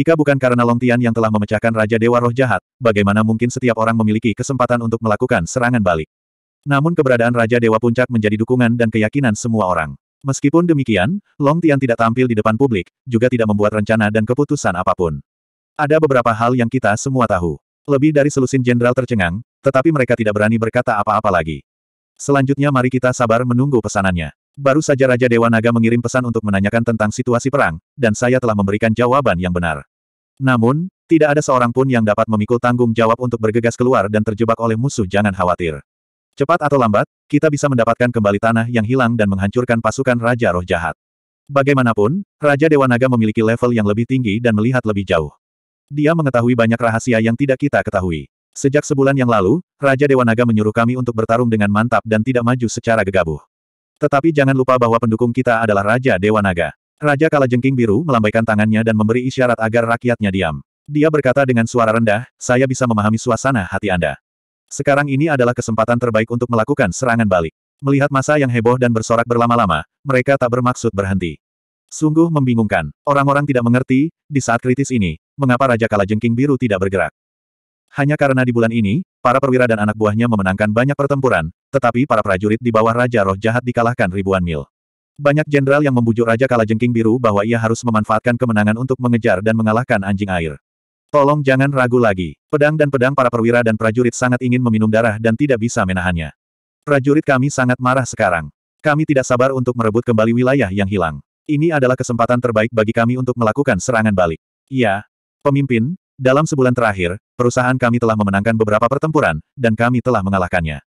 Jika bukan karena Long Tian yang telah memecahkan Raja Dewa Roh Jahat, bagaimana mungkin setiap orang memiliki kesempatan untuk melakukan serangan balik. Namun keberadaan Raja Dewa Puncak menjadi dukungan dan keyakinan semua orang. Meskipun demikian, Long Tian tidak tampil di depan publik, juga tidak membuat rencana dan keputusan apapun. Ada beberapa hal yang kita semua tahu. Lebih dari selusin jenderal tercengang, tetapi mereka tidak berani berkata apa-apa lagi. Selanjutnya mari kita sabar menunggu pesanannya. Baru saja Raja Dewa Naga mengirim pesan untuk menanyakan tentang situasi perang, dan saya telah memberikan jawaban yang benar. Namun, tidak ada seorang pun yang dapat memikul tanggung jawab untuk bergegas keluar dan terjebak oleh musuh jangan khawatir. Cepat atau lambat, kita bisa mendapatkan kembali tanah yang hilang dan menghancurkan pasukan Raja Roh Jahat. Bagaimanapun, Raja Dewa Naga memiliki level yang lebih tinggi dan melihat lebih jauh. Dia mengetahui banyak rahasia yang tidak kita ketahui. Sejak sebulan yang lalu, Raja Dewa Naga menyuruh kami untuk bertarung dengan mantap dan tidak maju secara gegabah. Tetapi jangan lupa bahwa pendukung kita adalah Raja Dewa Naga. Raja Kalajengking Biru melambaikan tangannya dan memberi isyarat agar rakyatnya diam. Dia berkata dengan suara rendah, saya bisa memahami suasana hati Anda. Sekarang ini adalah kesempatan terbaik untuk melakukan serangan balik. Melihat masa yang heboh dan bersorak berlama-lama, mereka tak bermaksud berhenti. Sungguh membingungkan. Orang-orang tidak mengerti, di saat kritis ini, mengapa Raja Kalajengking Biru tidak bergerak. Hanya karena di bulan ini, para perwira dan anak buahnya memenangkan banyak pertempuran, tetapi para prajurit di bawah Raja Roh Jahat dikalahkan ribuan mil. Banyak jenderal yang membujuk Raja Kalajengking Biru bahwa ia harus memanfaatkan kemenangan untuk mengejar dan mengalahkan anjing air. Tolong jangan ragu lagi. Pedang dan pedang para perwira dan prajurit sangat ingin meminum darah dan tidak bisa menahannya. Prajurit kami sangat marah sekarang. Kami tidak sabar untuk merebut kembali wilayah yang hilang. Ini adalah kesempatan terbaik bagi kami untuk melakukan serangan balik. Ya, pemimpin, dalam sebulan terakhir, perusahaan kami telah memenangkan beberapa pertempuran, dan kami telah mengalahkannya.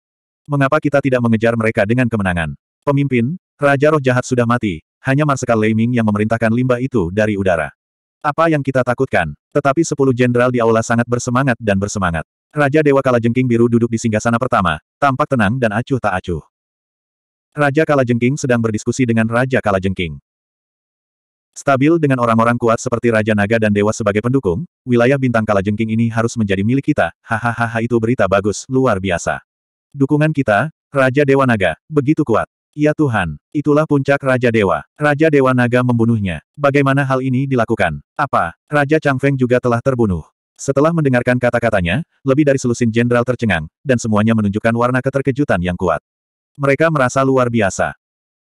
Mengapa kita tidak mengejar mereka dengan kemenangan? Pemimpin, Raja roh jahat sudah mati, hanya Marsekal Lei Ming yang memerintahkan limbah itu dari udara. Apa yang kita takutkan? Tetapi sepuluh jenderal di aula sangat bersemangat dan bersemangat. Raja Dewa Kalajengking Biru duduk di singgasana pertama, tampak tenang dan acuh tak acuh. Raja Kalajengking sedang berdiskusi dengan Raja Kalajengking. Stabil dengan orang-orang kuat seperti Raja Naga dan Dewa sebagai pendukung, wilayah bintang Kalajengking ini harus menjadi milik kita, hahaha itu berita bagus, luar biasa. Dukungan kita, Raja Dewa Naga, begitu kuat. Ya Tuhan, itulah puncak Raja Dewa. Raja Dewa Naga membunuhnya. Bagaimana hal ini dilakukan? Apa? Raja Chang Feng juga telah terbunuh. Setelah mendengarkan kata-katanya, lebih dari selusin jenderal tercengang, dan semuanya menunjukkan warna keterkejutan yang kuat. Mereka merasa luar biasa.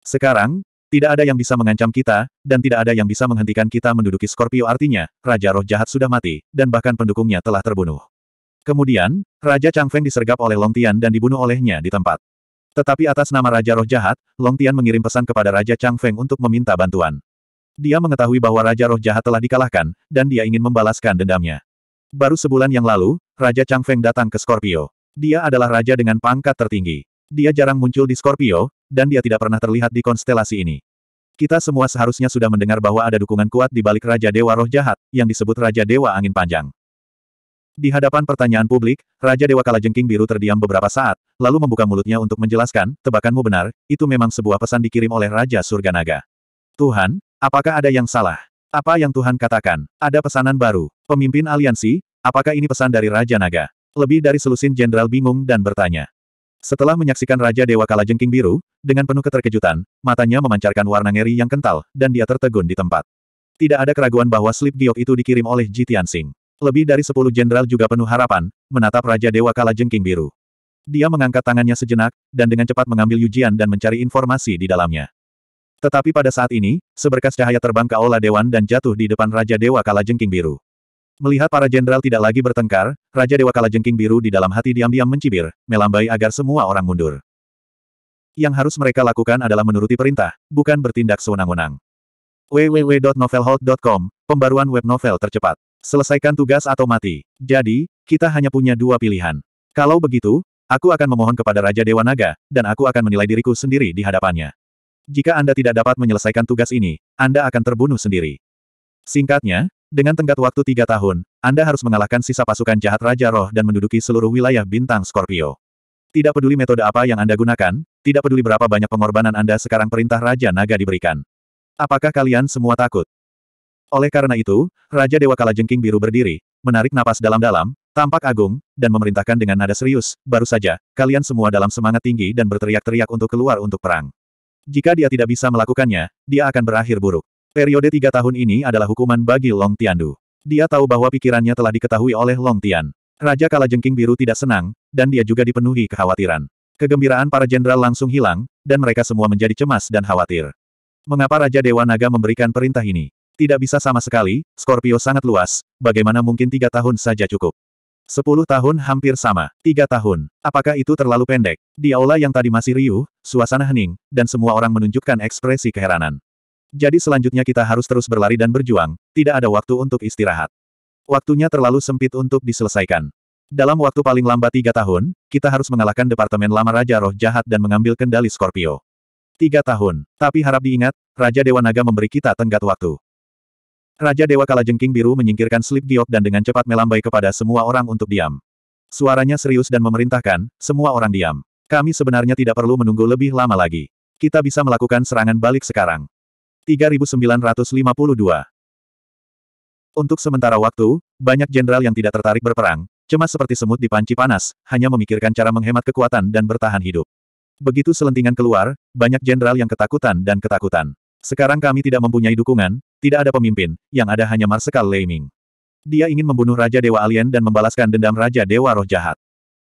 Sekarang, tidak ada yang bisa mengancam kita, dan tidak ada yang bisa menghentikan kita menduduki Scorpio artinya, Raja Roh Jahat sudah mati, dan bahkan pendukungnya telah terbunuh. Kemudian, Raja Chang Feng disergap oleh Long Tian dan dibunuh olehnya di tempat. Tetapi atas nama Raja Roh Jahat, Long Tian mengirim pesan kepada Raja Chang Feng untuk meminta bantuan. Dia mengetahui bahwa Raja Roh Jahat telah dikalahkan, dan dia ingin membalaskan dendamnya. Baru sebulan yang lalu, Raja Chang Feng datang ke Scorpio. Dia adalah raja dengan pangkat tertinggi. Dia jarang muncul di Scorpio, dan dia tidak pernah terlihat di konstelasi ini. Kita semua seharusnya sudah mendengar bahwa ada dukungan kuat di balik Raja Dewa Roh Jahat, yang disebut Raja Dewa Angin Panjang. Di hadapan pertanyaan publik, Raja Dewa Kalajengking Biru terdiam beberapa saat, lalu membuka mulutnya untuk menjelaskan, tebakanmu benar, itu memang sebuah pesan dikirim oleh Raja Surga Naga. Tuhan, apakah ada yang salah? Apa yang Tuhan katakan? Ada pesanan baru. Pemimpin aliansi, apakah ini pesan dari Raja Naga? Lebih dari selusin jenderal bingung dan bertanya. Setelah menyaksikan Raja Dewa Kalajengking Biru, dengan penuh keterkejutan, matanya memancarkan warna ngeri yang kental, dan dia tertegun di tempat. Tidak ada keraguan bahwa slip giok itu dikirim oleh Jitian Singh. Lebih dari sepuluh jenderal juga penuh harapan, menatap Raja Dewa Kala Jengking Biru. Dia mengangkat tangannya sejenak, dan dengan cepat mengambil ujian dan mencari informasi di dalamnya. Tetapi pada saat ini, seberkas cahaya terbang ke Aula Dewan dan jatuh di depan Raja Dewa Kala Jengking Biru. Melihat para jenderal tidak lagi bertengkar, Raja Dewa Kala Jengking Biru di dalam hati diam-diam mencibir, melambai agar semua orang mundur. Yang harus mereka lakukan adalah menuruti perintah, bukan bertindak sewenang-wenang www.novelhold.com, pembaruan web novel tercepat. Selesaikan tugas atau mati. Jadi, kita hanya punya dua pilihan. Kalau begitu, aku akan memohon kepada Raja Dewa Naga, dan aku akan menilai diriku sendiri di hadapannya. Jika Anda tidak dapat menyelesaikan tugas ini, Anda akan terbunuh sendiri. Singkatnya, dengan tenggat waktu tiga tahun, Anda harus mengalahkan sisa pasukan jahat Raja Roh dan menduduki seluruh wilayah bintang Scorpio. Tidak peduli metode apa yang Anda gunakan, tidak peduli berapa banyak pengorbanan Anda sekarang perintah Raja Naga diberikan. Apakah kalian semua takut? Oleh karena itu, Raja Dewa Kala Jengking Biru berdiri, menarik napas dalam-dalam, tampak agung, dan memerintahkan dengan nada serius, baru saja, kalian semua dalam semangat tinggi dan berteriak-teriak untuk keluar untuk perang. Jika dia tidak bisa melakukannya, dia akan berakhir buruk. Periode tiga tahun ini adalah hukuman bagi Long Tiandu. Dia tahu bahwa pikirannya telah diketahui oleh Long Tian. Raja Kalajengking Biru tidak senang, dan dia juga dipenuhi kekhawatiran. Kegembiraan para jenderal langsung hilang, dan mereka semua menjadi cemas dan khawatir. Mengapa Raja Dewa Naga memberikan perintah ini? Tidak bisa sama sekali, Scorpio sangat luas, bagaimana mungkin tiga tahun saja cukup. Sepuluh tahun hampir sama, tiga tahun. Apakah itu terlalu pendek? Di aula yang tadi masih riuh, suasana hening, dan semua orang menunjukkan ekspresi keheranan. Jadi selanjutnya kita harus terus berlari dan berjuang, tidak ada waktu untuk istirahat. Waktunya terlalu sempit untuk diselesaikan. Dalam waktu paling lambat tiga tahun, kita harus mengalahkan Departemen Lama Raja Roh Jahat dan mengambil kendali Scorpio. Tiga tahun, tapi harap diingat, Raja Dewa Naga memberi kita tenggat waktu. Raja Dewa Kalajengking Biru menyingkirkan Slip Giok dan dengan cepat melambai kepada semua orang untuk diam. Suaranya serius dan memerintahkan, semua orang diam. Kami sebenarnya tidak perlu menunggu lebih lama lagi. Kita bisa melakukan serangan balik sekarang. 3952 Untuk sementara waktu, banyak jenderal yang tidak tertarik berperang, cemas seperti semut di panci panas, hanya memikirkan cara menghemat kekuatan dan bertahan hidup. Begitu selentingan keluar, banyak jenderal yang ketakutan dan ketakutan. Sekarang kami tidak mempunyai dukungan, tidak ada pemimpin, yang ada hanya Marsekal Lei Ming. Dia ingin membunuh Raja Dewa Alien dan membalaskan dendam Raja Dewa Roh Jahat.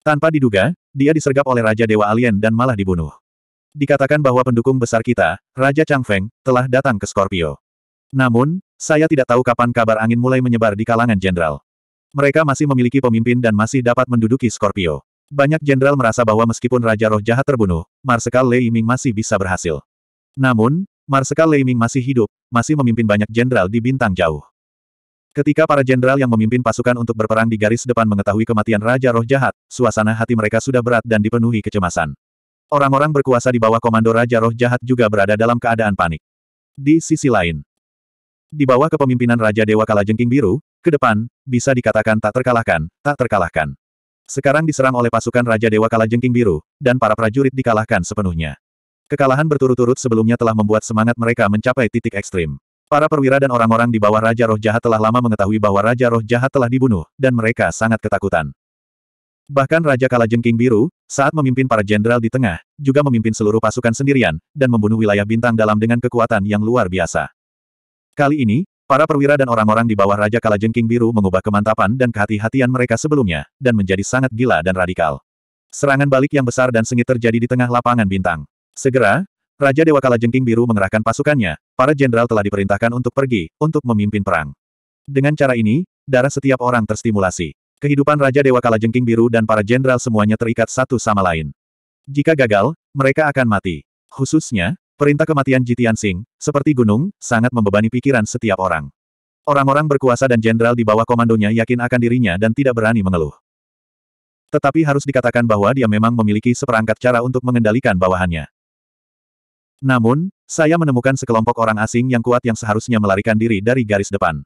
Tanpa diduga, dia disergap oleh Raja Dewa Alien dan malah dibunuh. Dikatakan bahwa pendukung besar kita, Raja Chang Feng, telah datang ke Scorpio. Namun, saya tidak tahu kapan kabar angin mulai menyebar di kalangan jenderal. Mereka masih memiliki pemimpin dan masih dapat menduduki Scorpio. Banyak jenderal merasa bahwa meskipun Raja Roh Jahat terbunuh, Marsekal Lei Ming masih bisa berhasil. Namun, Marsekal Ming masih hidup, masih memimpin banyak jenderal di bintang jauh. Ketika para jenderal yang memimpin pasukan untuk berperang di garis depan mengetahui kematian Raja Roh Jahat, suasana hati mereka sudah berat dan dipenuhi kecemasan. Orang-orang berkuasa di bawah komando Raja Roh Jahat juga berada dalam keadaan panik. Di sisi lain, di bawah kepemimpinan Raja Dewa Kalajengking Biru, ke depan, bisa dikatakan tak terkalahkan, tak terkalahkan. Sekarang diserang oleh pasukan Raja Dewa Kalajengking Biru, dan para prajurit dikalahkan sepenuhnya. Kekalahan berturut-turut sebelumnya telah membuat semangat mereka mencapai titik ekstrim. Para perwira dan orang-orang di bawah Raja Roh Jahat telah lama mengetahui bahwa Raja Roh Jahat telah dibunuh, dan mereka sangat ketakutan. Bahkan Raja Kalajengking Biru, saat memimpin para jenderal di tengah, juga memimpin seluruh pasukan sendirian, dan membunuh wilayah bintang dalam dengan kekuatan yang luar biasa. Kali ini, para perwira dan orang-orang di bawah Raja Kalajengking Biru mengubah kemantapan dan kehati-hatian mereka sebelumnya, dan menjadi sangat gila dan radikal. Serangan balik yang besar dan sengit terjadi di tengah lapangan bintang. Segera, Raja Dewa Kala Jengking Biru mengerahkan pasukannya, para jenderal telah diperintahkan untuk pergi, untuk memimpin perang. Dengan cara ini, darah setiap orang terstimulasi. Kehidupan Raja Dewa Kala Jengking Biru dan para jenderal semuanya terikat satu sama lain. Jika gagal, mereka akan mati. Khususnya, perintah kematian Jitian Sing, seperti gunung, sangat membebani pikiran setiap orang. Orang-orang berkuasa dan jenderal di bawah komandonya yakin akan dirinya dan tidak berani mengeluh. Tetapi harus dikatakan bahwa dia memang memiliki seperangkat cara untuk mengendalikan bawahannya. Namun, saya menemukan sekelompok orang asing yang kuat yang seharusnya melarikan diri dari garis depan.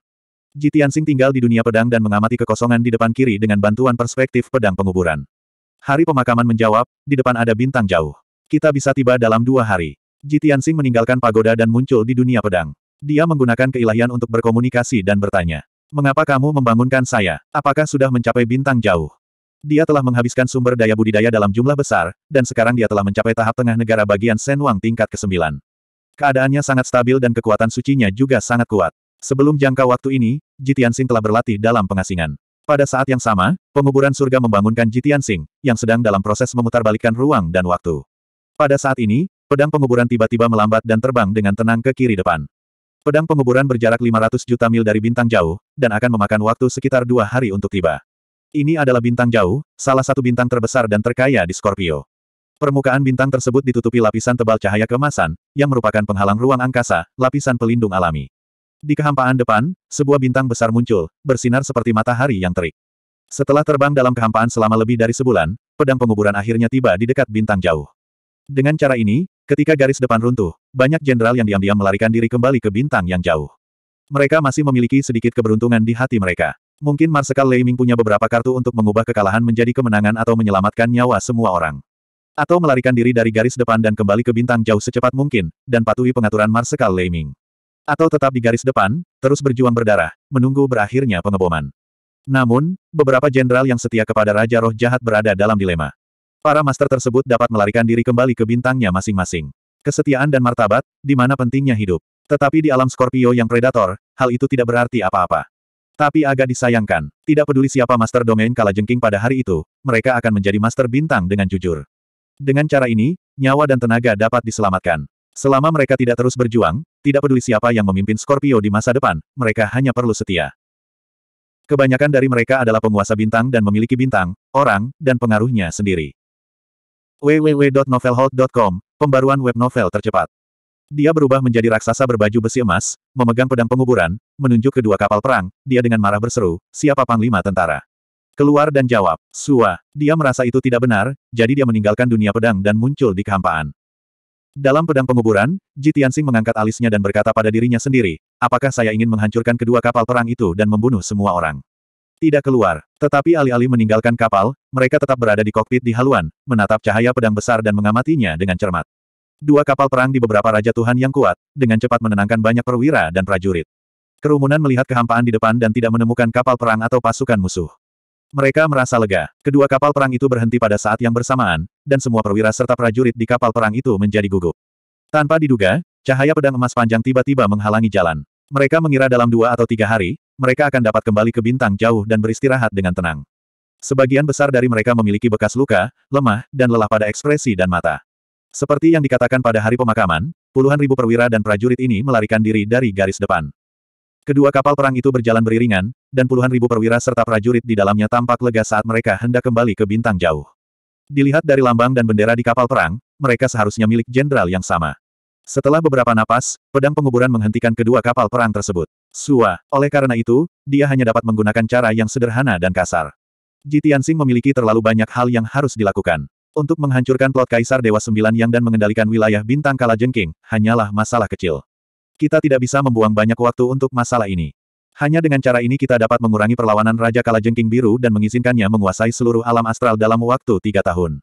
Jitiansing tinggal di dunia pedang dan mengamati kekosongan di depan kiri dengan bantuan perspektif pedang penguburan. Hari pemakaman menjawab, di depan ada bintang jauh. Kita bisa tiba dalam dua hari. Jitiansing meninggalkan pagoda dan muncul di dunia pedang. Dia menggunakan keilahian untuk berkomunikasi dan bertanya. Mengapa kamu membangunkan saya? Apakah sudah mencapai bintang jauh? dia telah menghabiskan sumber daya budidaya dalam jumlah besar, dan sekarang dia telah mencapai tahap tengah negara bagian Shen Wang tingkat ke-9. Keadaannya sangat stabil dan kekuatan sucinya juga sangat kuat. Sebelum jangka waktu ini, Jitian Sing telah berlatih dalam pengasingan. Pada saat yang sama, penguburan surga membangunkan Jitian Sing yang sedang dalam proses memutarbalikkan ruang dan waktu. Pada saat ini, pedang penguburan tiba-tiba melambat dan terbang dengan tenang ke kiri depan. Pedang penguburan berjarak 500 juta mil dari bintang jauh, dan akan memakan waktu sekitar dua hari untuk tiba. Ini adalah bintang jauh, salah satu bintang terbesar dan terkaya di Scorpio. Permukaan bintang tersebut ditutupi lapisan tebal cahaya kemasan, yang merupakan penghalang ruang angkasa, lapisan pelindung alami. Di kehampaan depan, sebuah bintang besar muncul, bersinar seperti matahari yang terik. Setelah terbang dalam kehampaan selama lebih dari sebulan, pedang penguburan akhirnya tiba di dekat bintang jauh. Dengan cara ini, ketika garis depan runtuh, banyak jenderal yang diam-diam melarikan diri kembali ke bintang yang jauh. Mereka masih memiliki sedikit keberuntungan di hati mereka. Mungkin Marsekal Lei Ming punya beberapa kartu untuk mengubah kekalahan menjadi kemenangan atau menyelamatkan nyawa semua orang. Atau melarikan diri dari garis depan dan kembali ke bintang jauh secepat mungkin, dan patuhi pengaturan Marsekal Lei Ming. Atau tetap di garis depan, terus berjuang berdarah, menunggu berakhirnya pengeboman. Namun, beberapa jenderal yang setia kepada Raja Roh Jahat berada dalam dilema. Para master tersebut dapat melarikan diri kembali ke bintangnya masing-masing. Kesetiaan dan martabat, di mana pentingnya hidup. Tetapi di alam Scorpio yang predator, hal itu tidak berarti apa-apa. Tapi agak disayangkan, tidak peduli siapa Master Domain Kalajengking pada hari itu, mereka akan menjadi Master Bintang dengan jujur. Dengan cara ini, nyawa dan tenaga dapat diselamatkan. Selama mereka tidak terus berjuang, tidak peduli siapa yang memimpin Scorpio di masa depan, mereka hanya perlu setia. Kebanyakan dari mereka adalah penguasa bintang dan memiliki bintang, orang, dan pengaruhnya sendiri. www.novelhold.com, pembaruan web novel tercepat. Dia berubah menjadi raksasa berbaju besi emas, memegang pedang penguburan, menunjuk kedua kapal perang, dia dengan marah berseru, siapa panglima tentara? Keluar dan jawab, Sua. Dia merasa itu tidak benar, jadi dia meninggalkan dunia pedang dan muncul di kehampaan. Dalam pedang penguburan, Ji Tianxing mengangkat alisnya dan berkata pada dirinya sendiri, apakah saya ingin menghancurkan kedua kapal perang itu dan membunuh semua orang? Tidak keluar. Tetapi alih-alih meninggalkan kapal, mereka tetap berada di kokpit di haluan, menatap cahaya pedang besar dan mengamatinya dengan cermat. Dua kapal perang di beberapa Raja Tuhan yang kuat, dengan cepat menenangkan banyak perwira dan prajurit. Kerumunan melihat kehampaan di depan dan tidak menemukan kapal perang atau pasukan musuh. Mereka merasa lega. Kedua kapal perang itu berhenti pada saat yang bersamaan, dan semua perwira serta prajurit di kapal perang itu menjadi gugup. Tanpa diduga, cahaya pedang emas panjang tiba-tiba menghalangi jalan. Mereka mengira dalam dua atau tiga hari, mereka akan dapat kembali ke bintang jauh dan beristirahat dengan tenang. Sebagian besar dari mereka memiliki bekas luka, lemah, dan lelah pada ekspresi dan mata. Seperti yang dikatakan pada hari pemakaman, puluhan ribu perwira dan prajurit ini melarikan diri dari garis depan. Kedua kapal perang itu berjalan beriringan, dan puluhan ribu perwira serta prajurit di dalamnya tampak lega saat mereka hendak kembali ke bintang jauh. Dilihat dari lambang dan bendera di kapal perang, mereka seharusnya milik jenderal yang sama. Setelah beberapa napas, pedang penguburan menghentikan kedua kapal perang tersebut. Sua, oleh karena itu, dia hanya dapat menggunakan cara yang sederhana dan kasar. Jitiansing memiliki terlalu banyak hal yang harus dilakukan. Untuk menghancurkan plot Kaisar Dewa Sembilan yang dan mengendalikan wilayah bintang kala jengking, hanyalah masalah kecil. Kita tidak bisa membuang banyak waktu untuk masalah ini. Hanya dengan cara ini kita dapat mengurangi perlawanan Raja Kala Jengking Biru dan mengizinkannya menguasai seluruh alam astral dalam waktu tiga tahun.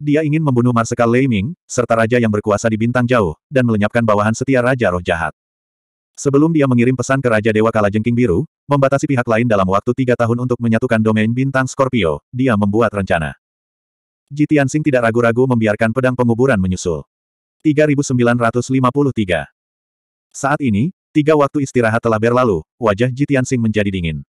Dia ingin membunuh Marsekal Lei Ming, serta raja yang berkuasa di bintang jauh, dan melenyapkan bawahan setia Raja Roh Jahat. Sebelum dia mengirim pesan ke Raja Dewa Kala Jengking Biru, membatasi pihak lain dalam waktu tiga tahun untuk menyatukan domain bintang Scorpio, dia membuat rencana. Ji Tianxing tidak ragu-ragu membiarkan pedang penguburan menyusul. 3953 Saat ini, tiga waktu istirahat telah berlalu, wajah Ji Tianxing menjadi dingin.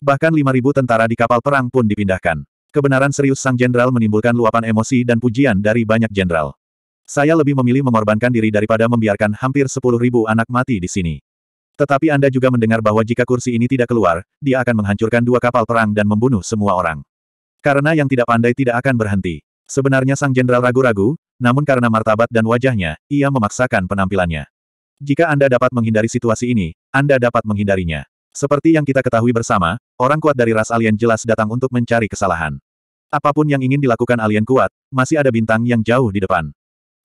Bahkan 5.000 tentara di kapal perang pun dipindahkan. Kebenaran serius sang jenderal menimbulkan luapan emosi dan pujian dari banyak jenderal. Saya lebih memilih mengorbankan diri daripada membiarkan hampir 10.000 anak mati di sini. Tetapi Anda juga mendengar bahwa jika kursi ini tidak keluar, dia akan menghancurkan dua kapal perang dan membunuh semua orang. Karena yang tidak pandai tidak akan berhenti. Sebenarnya sang jenderal ragu-ragu, namun karena martabat dan wajahnya, ia memaksakan penampilannya. Jika Anda dapat menghindari situasi ini, Anda dapat menghindarinya. Seperti yang kita ketahui bersama, orang kuat dari ras alien jelas datang untuk mencari kesalahan. Apapun yang ingin dilakukan alien kuat, masih ada bintang yang jauh di depan.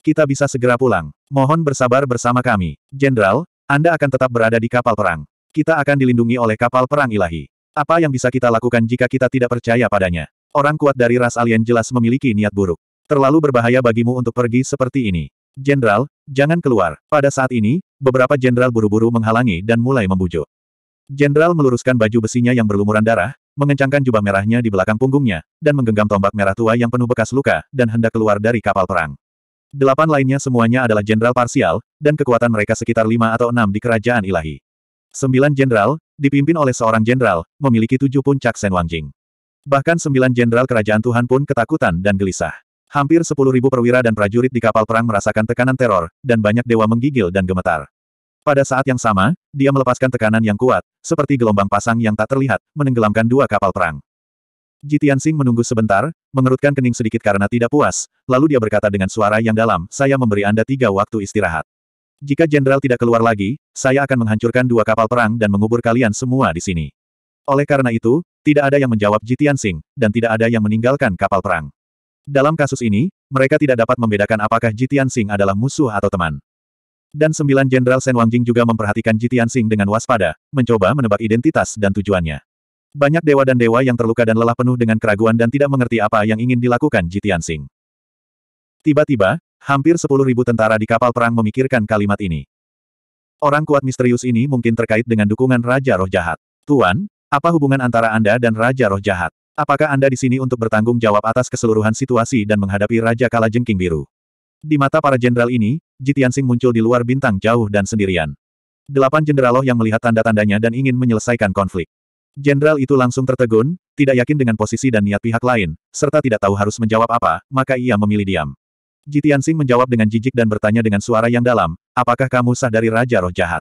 Kita bisa segera pulang. Mohon bersabar bersama kami. Jenderal, Anda akan tetap berada di kapal perang. Kita akan dilindungi oleh kapal perang ilahi. Apa yang bisa kita lakukan jika kita tidak percaya padanya? Orang kuat dari ras alien jelas memiliki niat buruk. Terlalu berbahaya bagimu untuk pergi seperti ini. Jenderal, jangan keluar. Pada saat ini, beberapa jenderal buru-buru menghalangi dan mulai membujuk. Jenderal meluruskan baju besinya yang berlumuran darah, mengencangkan jubah merahnya di belakang punggungnya, dan menggenggam tombak merah tua yang penuh bekas luka, dan hendak keluar dari kapal perang. Delapan lainnya semuanya adalah jenderal parsial, dan kekuatan mereka sekitar lima atau enam di kerajaan ilahi. Sembilan jenderal, dipimpin oleh seorang jenderal, memiliki tujuh puncak sen wangjing. Bahkan sembilan jenderal kerajaan Tuhan pun ketakutan dan gelisah. Hampir sepuluh ribu perwira dan prajurit di kapal perang merasakan tekanan teror, dan banyak dewa menggigil dan gemetar. Pada saat yang sama, dia melepaskan tekanan yang kuat, seperti gelombang pasang yang tak terlihat, menenggelamkan dua kapal perang. Jitian Singh menunggu sebentar, mengerutkan kening sedikit karena tidak puas, lalu dia berkata dengan suara yang dalam, saya memberi Anda tiga waktu istirahat. Jika jenderal tidak keluar lagi, saya akan menghancurkan dua kapal perang dan mengubur kalian semua di sini. Oleh karena itu, tidak ada yang menjawab Jitian Sing, dan tidak ada yang meninggalkan kapal perang. Dalam kasus ini, mereka tidak dapat membedakan apakah Jitian Sing adalah musuh atau teman. Dan sembilan Jenderal Sen Wangjing juga memperhatikan Jitian Sing dengan waspada, mencoba menebak identitas dan tujuannya. Banyak dewa dan dewa yang terluka dan lelah penuh dengan keraguan dan tidak mengerti apa yang ingin dilakukan Jitian Sing. Tiba-tiba, hampir sepuluh ribu tentara di kapal perang memikirkan kalimat ini. Orang kuat misterius ini mungkin terkait dengan dukungan Raja Roh Jahat. Tuan, apa hubungan antara Anda dan Raja Roh Jahat? Apakah Anda di sini untuk bertanggung jawab atas keseluruhan situasi dan menghadapi Raja Kala Jengking Biru? Di mata para jenderal ini, Jitiansing muncul di luar bintang jauh dan sendirian. Delapan Jenderal loh yang melihat tanda-tandanya dan ingin menyelesaikan konflik. Jenderal itu langsung tertegun, tidak yakin dengan posisi dan niat pihak lain, serta tidak tahu harus menjawab apa, maka ia memilih diam. Jitiansing menjawab dengan jijik dan bertanya dengan suara yang dalam, apakah kamu sah dari Raja Roh Jahat?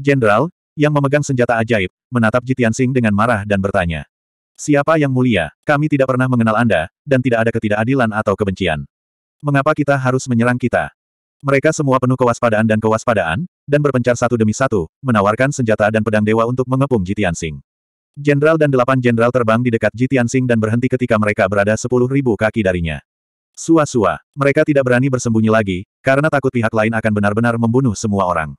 Jenderal, yang memegang senjata ajaib, menatap Jitiansing dengan marah dan bertanya. Siapa yang mulia, kami tidak pernah mengenal Anda, dan tidak ada ketidakadilan atau kebencian. Mengapa kita harus menyerang kita? Mereka semua penuh kewaspadaan dan kewaspadaan, dan berpencar satu demi satu, menawarkan senjata dan pedang dewa untuk mengepung Jitiansing. Jenderal dan delapan jenderal terbang di dekat Jitiansing dan berhenti ketika mereka berada sepuluh ribu kaki darinya. Sua-sua, mereka tidak berani bersembunyi lagi, karena takut pihak lain akan benar-benar membunuh semua orang.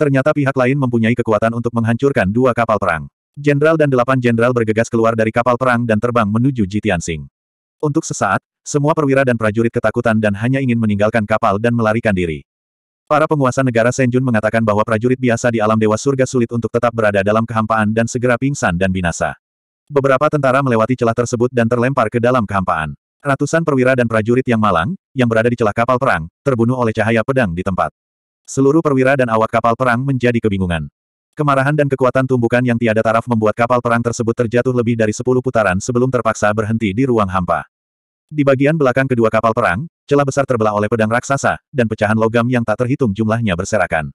Ternyata pihak lain mempunyai kekuatan untuk menghancurkan dua kapal perang. Jenderal dan delapan jenderal bergegas keluar dari kapal perang dan terbang menuju Jitiansing. Untuk sesaat, semua perwira dan prajurit ketakutan dan hanya ingin meninggalkan kapal dan melarikan diri. Para penguasa negara Senjun mengatakan bahwa prajurit biasa di alam dewa surga sulit untuk tetap berada dalam kehampaan dan segera pingsan dan binasa. Beberapa tentara melewati celah tersebut dan terlempar ke dalam kehampaan. Ratusan perwira dan prajurit yang malang, yang berada di celah kapal perang, terbunuh oleh cahaya pedang di tempat. Seluruh perwira dan awak kapal perang menjadi kebingungan. Kemarahan dan kekuatan tumbukan yang tiada taraf membuat kapal perang tersebut terjatuh lebih dari sepuluh putaran sebelum terpaksa berhenti di ruang hampa. Di bagian belakang kedua kapal perang, celah besar terbelah oleh pedang raksasa, dan pecahan logam yang tak terhitung jumlahnya berserakan.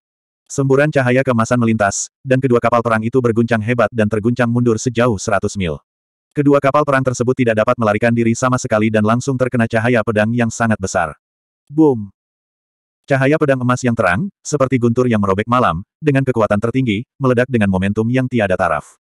Semburan cahaya kemasan melintas, dan kedua kapal perang itu berguncang hebat dan terguncang mundur sejauh seratus mil. Kedua kapal perang tersebut tidak dapat melarikan diri sama sekali dan langsung terkena cahaya pedang yang sangat besar. Boom! Cahaya pedang emas yang terang, seperti guntur yang merobek malam, dengan kekuatan tertinggi, meledak dengan momentum yang tiada taraf.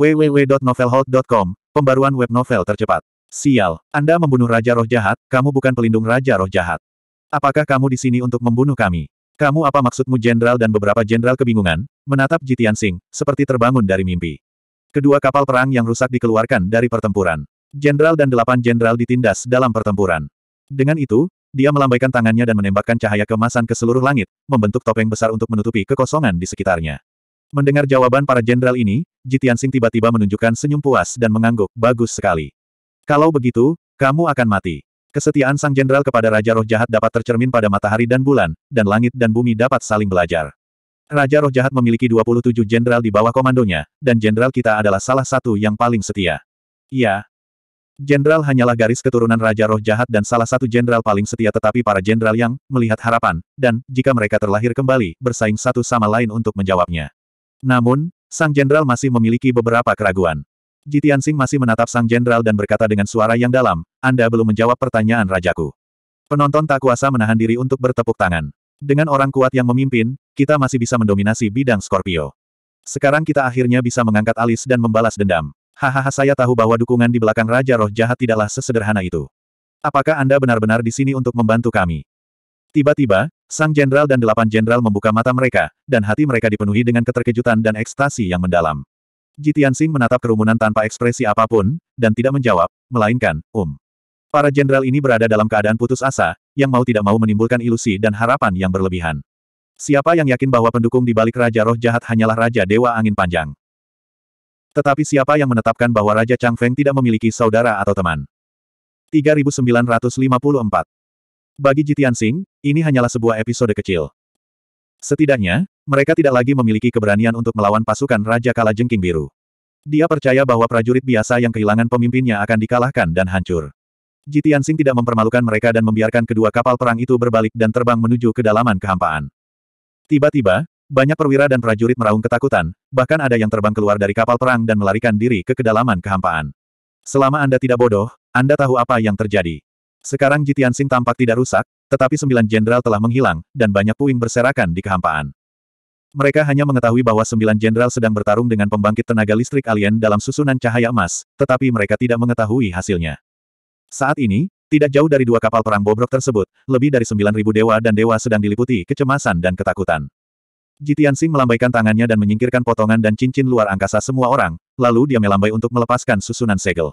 www.novelhold.com, pembaruan web novel tercepat. Sial, Anda membunuh Raja Roh Jahat, kamu bukan pelindung Raja Roh Jahat. Apakah kamu di sini untuk membunuh kami? Kamu apa maksudmu jenderal dan beberapa jenderal kebingungan, menatap Jitian Singh, seperti terbangun dari mimpi. Kedua kapal perang yang rusak dikeluarkan dari pertempuran. Jenderal dan delapan jenderal ditindas dalam pertempuran. Dengan itu, dia melambaikan tangannya dan menembakkan cahaya kemasan ke seluruh langit, membentuk topeng besar untuk menutupi kekosongan di sekitarnya. Mendengar jawaban para jenderal ini, Jitian sing tiba-tiba menunjukkan senyum puas dan mengangguk, bagus sekali. Kalau begitu, kamu akan mati. Kesetiaan sang jenderal kepada Raja Roh Jahat dapat tercermin pada matahari dan bulan, dan langit dan bumi dapat saling belajar. Raja Roh Jahat memiliki 27 jenderal di bawah komandonya, dan jenderal kita adalah salah satu yang paling setia. Iya, Jenderal hanyalah garis keturunan Raja Roh Jahat dan salah satu jenderal paling setia tetapi para jenderal yang melihat harapan, dan jika mereka terlahir kembali, bersaing satu sama lain untuk menjawabnya. Namun, sang jenderal masih memiliki beberapa keraguan. Jitian Sing masih menatap sang jenderal dan berkata dengan suara yang dalam, Anda belum menjawab pertanyaan Rajaku. Penonton tak kuasa menahan diri untuk bertepuk tangan. Dengan orang kuat yang memimpin, kita masih bisa mendominasi bidang Scorpio. Sekarang kita akhirnya bisa mengangkat alis dan membalas dendam. Hahaha saya tahu bahwa dukungan di belakang Raja Roh Jahat tidaklah sesederhana itu. Apakah Anda benar-benar di sini untuk membantu kami? Tiba-tiba, sang jenderal dan delapan jenderal membuka mata mereka, dan hati mereka dipenuhi dengan keterkejutan dan ekstasi yang mendalam. Jitian Sing menatap kerumunan tanpa ekspresi apapun, dan tidak menjawab, melainkan, um. Para jenderal ini berada dalam keadaan putus asa, yang mau tidak mau menimbulkan ilusi dan harapan yang berlebihan. Siapa yang yakin bahwa pendukung di balik Raja Roh Jahat hanyalah Raja Dewa Angin Panjang? Tetapi siapa yang menetapkan bahwa Raja Chang Feng tidak memiliki saudara atau teman? 3954 Bagi Jitian Sing, ini hanyalah sebuah episode kecil. Setidaknya, mereka tidak lagi memiliki keberanian untuk melawan pasukan Raja Kala Jengking Biru. Dia percaya bahwa prajurit biasa yang kehilangan pemimpinnya akan dikalahkan dan hancur. Jitian Sing tidak mempermalukan mereka dan membiarkan kedua kapal perang itu berbalik dan terbang menuju kedalaman kehampaan. Tiba-tiba, banyak perwira dan prajurit meraung ketakutan, bahkan ada yang terbang keluar dari kapal perang dan melarikan diri ke kedalaman kehampaan. Selama Anda tidak bodoh, Anda tahu apa yang terjadi. Sekarang Jitian Sing tampak tidak rusak, tetapi sembilan jenderal telah menghilang, dan banyak puing berserakan di kehampaan. Mereka hanya mengetahui bahwa sembilan jenderal sedang bertarung dengan pembangkit tenaga listrik alien dalam susunan cahaya emas, tetapi mereka tidak mengetahui hasilnya. Saat ini, tidak jauh dari dua kapal perang bobrok tersebut, lebih dari sembilan ribu dewa dan dewa sedang diliputi kecemasan dan ketakutan. Jitian Sing melambaikan tangannya dan menyingkirkan potongan dan cincin luar angkasa semua orang, lalu dia melambai untuk melepaskan susunan segel.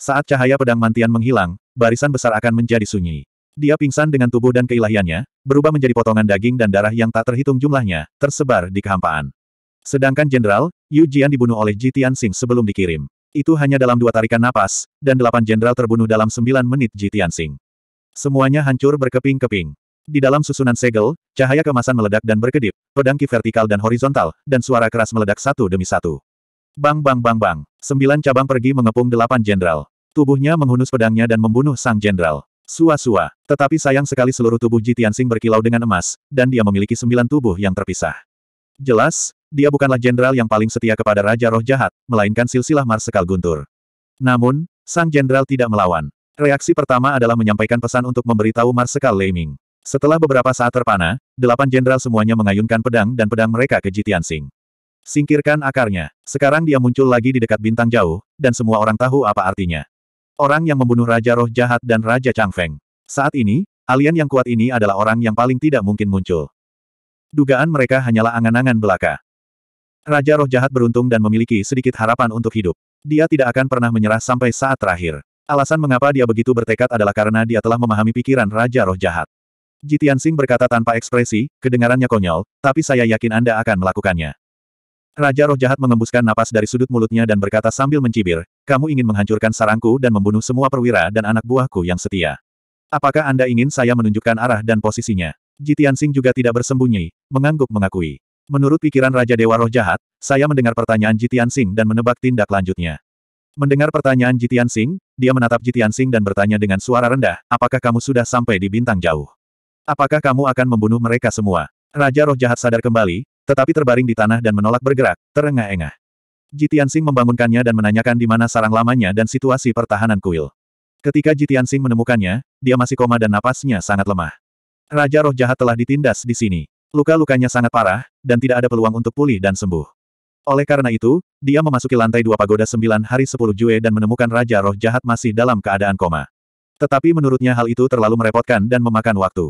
Saat cahaya pedang mantian menghilang, barisan besar akan menjadi sunyi. Dia pingsan dengan tubuh dan keilahiannya, berubah menjadi potongan daging dan darah yang tak terhitung jumlahnya, tersebar di kehampaan. Sedangkan Jenderal, Yu Jian dibunuh oleh Jitian Sing sebelum dikirim. Itu hanya dalam dua tarikan napas, dan delapan jenderal terbunuh dalam sembilan menit Jitian Sing. Semuanya hancur berkeping-keping. Di dalam susunan segel, cahaya kemasan meledak dan berkedip, pedang ki vertikal dan horizontal, dan suara keras meledak satu demi satu. Bang bang bang bang, sembilan cabang pergi mengepung delapan jenderal. Tubuhnya menghunus pedangnya dan membunuh sang jenderal. Sua-sua, tetapi sayang sekali seluruh tubuh Ji Tianxing berkilau dengan emas, dan dia memiliki sembilan tubuh yang terpisah. Jelas, dia bukanlah jenderal yang paling setia kepada Raja Roh Jahat, melainkan silsilah Marsekal Guntur. Namun, sang jenderal tidak melawan. Reaksi pertama adalah menyampaikan pesan untuk memberitahu Marsekal Leiming. Setelah beberapa saat terpana, delapan jenderal semuanya mengayunkan pedang dan pedang mereka ke Jitian Sing. Singkirkan akarnya. Sekarang dia muncul lagi di dekat bintang jauh, dan semua orang tahu apa artinya. Orang yang membunuh Raja Roh Jahat dan Raja Chang Feng. Saat ini, alien yang kuat ini adalah orang yang paling tidak mungkin muncul. Dugaan mereka hanyalah angan-angan belaka. Raja Roh Jahat beruntung dan memiliki sedikit harapan untuk hidup. Dia tidak akan pernah menyerah sampai saat terakhir. Alasan mengapa dia begitu bertekad adalah karena dia telah memahami pikiran Raja Roh Jahat. Jitian Sing berkata tanpa ekspresi, kedengarannya konyol, tapi saya yakin Anda akan melakukannya. Raja roh jahat mengembuskan napas dari sudut mulutnya dan berkata sambil mencibir, kamu ingin menghancurkan sarangku dan membunuh semua perwira dan anak buahku yang setia. Apakah Anda ingin saya menunjukkan arah dan posisinya? Jitian Sing juga tidak bersembunyi, mengangguk mengakui. Menurut pikiran Raja Dewa Roh Jahat, saya mendengar pertanyaan Jitian Sing dan menebak tindak lanjutnya. Mendengar pertanyaan Jitian Sing, dia menatap Jitian Sing dan bertanya dengan suara rendah, apakah kamu sudah sampai di bintang jauh? Apakah kamu akan membunuh mereka semua? Raja roh jahat sadar kembali, tetapi terbaring di tanah dan menolak bergerak, terengah-engah. Jitian Jitiansing membangunkannya dan menanyakan di mana sarang lamanya dan situasi pertahanan kuil. Ketika Jitian Jitiansing menemukannya, dia masih koma dan napasnya sangat lemah. Raja roh jahat telah ditindas di sini. Luka-lukanya sangat parah, dan tidak ada peluang untuk pulih dan sembuh. Oleh karena itu, dia memasuki lantai dua pagoda sembilan hari sepuluh Jue dan menemukan Raja Roh Jahat masih dalam keadaan koma. Tetapi menurutnya hal itu terlalu merepotkan dan memakan waktu.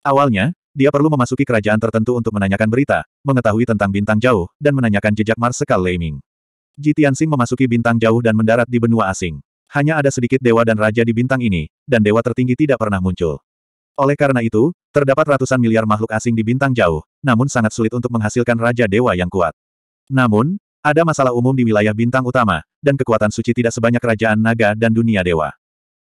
Awalnya, dia perlu memasuki kerajaan tertentu untuk menanyakan berita, mengetahui tentang bintang jauh, dan menanyakan jejak Marsikal Leiming. Ji memasuki bintang jauh dan mendarat di benua asing. Hanya ada sedikit dewa dan raja di bintang ini, dan dewa tertinggi tidak pernah muncul. Oleh karena itu, terdapat ratusan miliar makhluk asing di bintang jauh, namun sangat sulit untuk menghasilkan raja dewa yang kuat. Namun, ada masalah umum di wilayah bintang utama, dan kekuatan suci tidak sebanyak kerajaan naga dan dunia dewa.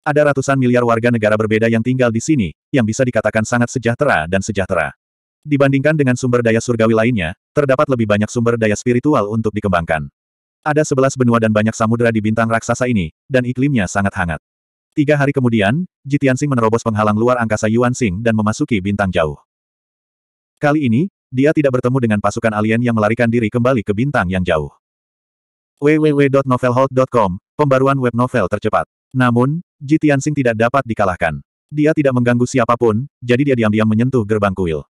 Ada ratusan miliar warga negara berbeda yang tinggal di sini, yang bisa dikatakan sangat sejahtera dan sejahtera. Dibandingkan dengan sumber daya surgawi lainnya, terdapat lebih banyak sumber daya spiritual untuk dikembangkan. Ada sebelas benua dan banyak samudera di bintang raksasa ini, dan iklimnya sangat hangat. Tiga hari kemudian, Jitian Sing menerobos penghalang luar angkasa Yuan Sing dan memasuki bintang jauh. Kali ini, dia tidak bertemu dengan pasukan alien yang melarikan diri kembali ke bintang yang jauh. www.novelhold.com, pembaruan web novel tercepat. Namun, Ji Tianxing tidak dapat dikalahkan. Dia tidak mengganggu siapapun, jadi dia diam-diam menyentuh gerbang kuil.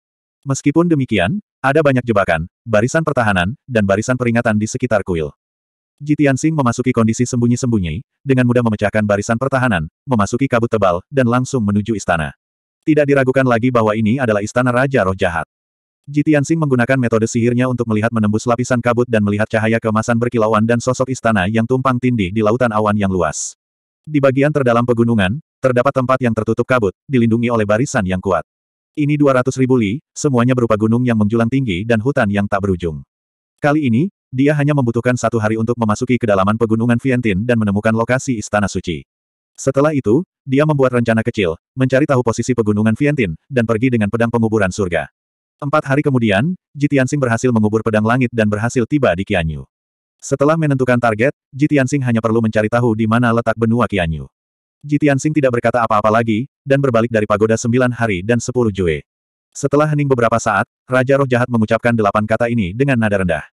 Meskipun demikian, ada banyak jebakan, barisan pertahanan, dan barisan peringatan di sekitar kuil. Ji Tianxing memasuki kondisi sembunyi-sembunyi, dengan mudah memecahkan barisan pertahanan, memasuki kabut tebal, dan langsung menuju istana. Tidak diragukan lagi bahwa ini adalah istana Raja Roh Jahat. Ji Tianxing menggunakan metode sihirnya untuk melihat menembus lapisan kabut dan melihat cahaya kemasan berkilauan dan sosok istana yang tumpang tindih di lautan awan yang luas. Di bagian terdalam pegunungan, terdapat tempat yang tertutup kabut, dilindungi oleh barisan yang kuat. Ini 200 ribu li, semuanya berupa gunung yang menjulang tinggi dan hutan yang tak berujung. Kali ini, dia hanya membutuhkan satu hari untuk memasuki kedalaman pegunungan Vientin dan menemukan lokasi Istana Suci. Setelah itu, dia membuat rencana kecil, mencari tahu posisi pegunungan Vientin, dan pergi dengan pedang penguburan surga. Empat hari kemudian, Jitiansing berhasil mengubur pedang langit dan berhasil tiba di Kianyu. Setelah menentukan target, Jitiansing hanya perlu mencari tahu di mana letak benua Qianyu. Jitiansing tidak berkata apa-apa lagi, dan berbalik dari pagoda sembilan hari dan sepuluh jue. Setelah hening beberapa saat, Raja Roh Jahat mengucapkan delapan kata ini dengan nada rendah.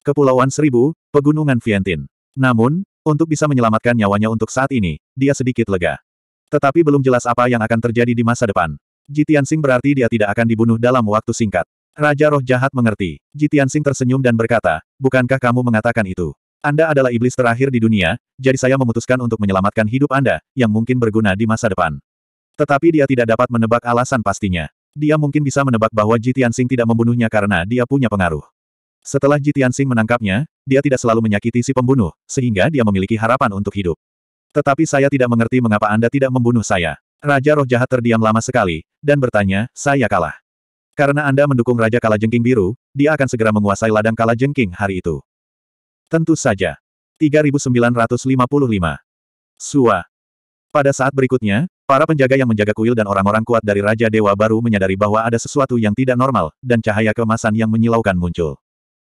Kepulauan Seribu, Pegunungan Vientin. Namun, untuk bisa menyelamatkan nyawanya untuk saat ini, dia sedikit lega. Tetapi belum jelas apa yang akan terjadi di masa depan. Jitiansing berarti dia tidak akan dibunuh dalam waktu singkat. Raja roh jahat mengerti. Jitian Sing tersenyum dan berkata, bukankah kamu mengatakan itu? Anda adalah iblis terakhir di dunia, jadi saya memutuskan untuk menyelamatkan hidup Anda, yang mungkin berguna di masa depan. Tetapi dia tidak dapat menebak alasan pastinya. Dia mungkin bisa menebak bahwa Jitian Sing tidak membunuhnya karena dia punya pengaruh. Setelah Jitian Sing menangkapnya, dia tidak selalu menyakiti si pembunuh, sehingga dia memiliki harapan untuk hidup. Tetapi saya tidak mengerti mengapa Anda tidak membunuh saya. Raja roh jahat terdiam lama sekali, dan bertanya, saya kalah. Karena Anda mendukung Raja Kalajengking Biru, dia akan segera menguasai ladang Kalajengking hari itu. Tentu saja. 3955. Sua. Pada saat berikutnya, para penjaga yang menjaga kuil dan orang-orang kuat dari Raja Dewa baru menyadari bahwa ada sesuatu yang tidak normal, dan cahaya kemasan yang menyilaukan muncul.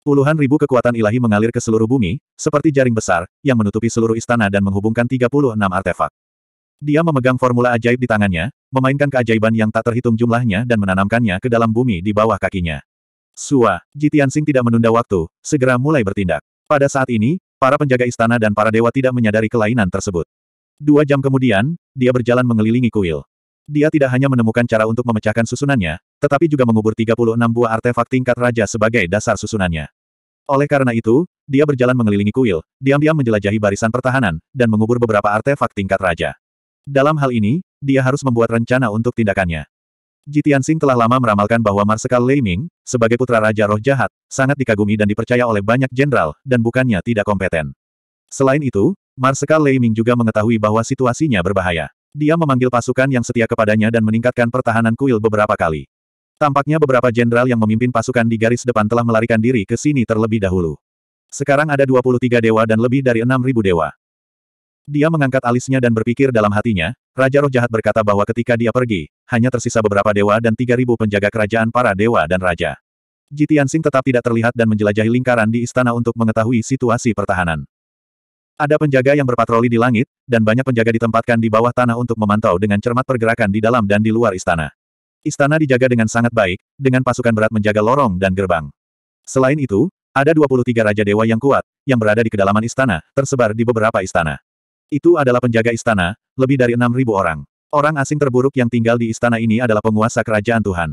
Puluhan ribu kekuatan ilahi mengalir ke seluruh bumi, seperti jaring besar, yang menutupi seluruh istana dan menghubungkan 36 artefak. Dia memegang formula ajaib di tangannya, memainkan keajaiban yang tak terhitung jumlahnya dan menanamkannya ke dalam bumi di bawah kakinya. Sua, Jitian Sing tidak menunda waktu, segera mulai bertindak. Pada saat ini, para penjaga istana dan para dewa tidak menyadari kelainan tersebut. Dua jam kemudian, dia berjalan mengelilingi kuil. Dia tidak hanya menemukan cara untuk memecahkan susunannya, tetapi juga mengubur 36 buah artefak tingkat raja sebagai dasar susunannya. Oleh karena itu, dia berjalan mengelilingi kuil, diam-diam menjelajahi barisan pertahanan, dan mengubur beberapa artefak tingkat raja. Dalam hal ini, dia harus membuat rencana untuk tindakannya. Jitiansing telah lama meramalkan bahwa Marsekal Lei Ming, sebagai putra Raja Roh Jahat, sangat dikagumi dan dipercaya oleh banyak jenderal, dan bukannya tidak kompeten. Selain itu, Marsekal Lei Ming juga mengetahui bahwa situasinya berbahaya. Dia memanggil pasukan yang setia kepadanya dan meningkatkan pertahanan kuil beberapa kali. Tampaknya beberapa jenderal yang memimpin pasukan di garis depan telah melarikan diri ke sini terlebih dahulu. Sekarang ada 23 dewa dan lebih dari 6.000 dewa. Dia mengangkat alisnya dan berpikir dalam hatinya, Raja Roh Jahat berkata bahwa ketika dia pergi, hanya tersisa beberapa dewa dan 3.000 penjaga kerajaan para dewa dan raja. Jitian Sing tetap tidak terlihat dan menjelajahi lingkaran di istana untuk mengetahui situasi pertahanan. Ada penjaga yang berpatroli di langit, dan banyak penjaga ditempatkan di bawah tanah untuk memantau dengan cermat pergerakan di dalam dan di luar istana. Istana dijaga dengan sangat baik, dengan pasukan berat menjaga lorong dan gerbang. Selain itu, ada 23 Raja Dewa yang kuat, yang berada di kedalaman istana, tersebar di beberapa istana. Itu adalah penjaga istana, lebih dari 6.000 orang. Orang asing terburuk yang tinggal di istana ini adalah penguasa kerajaan Tuhan.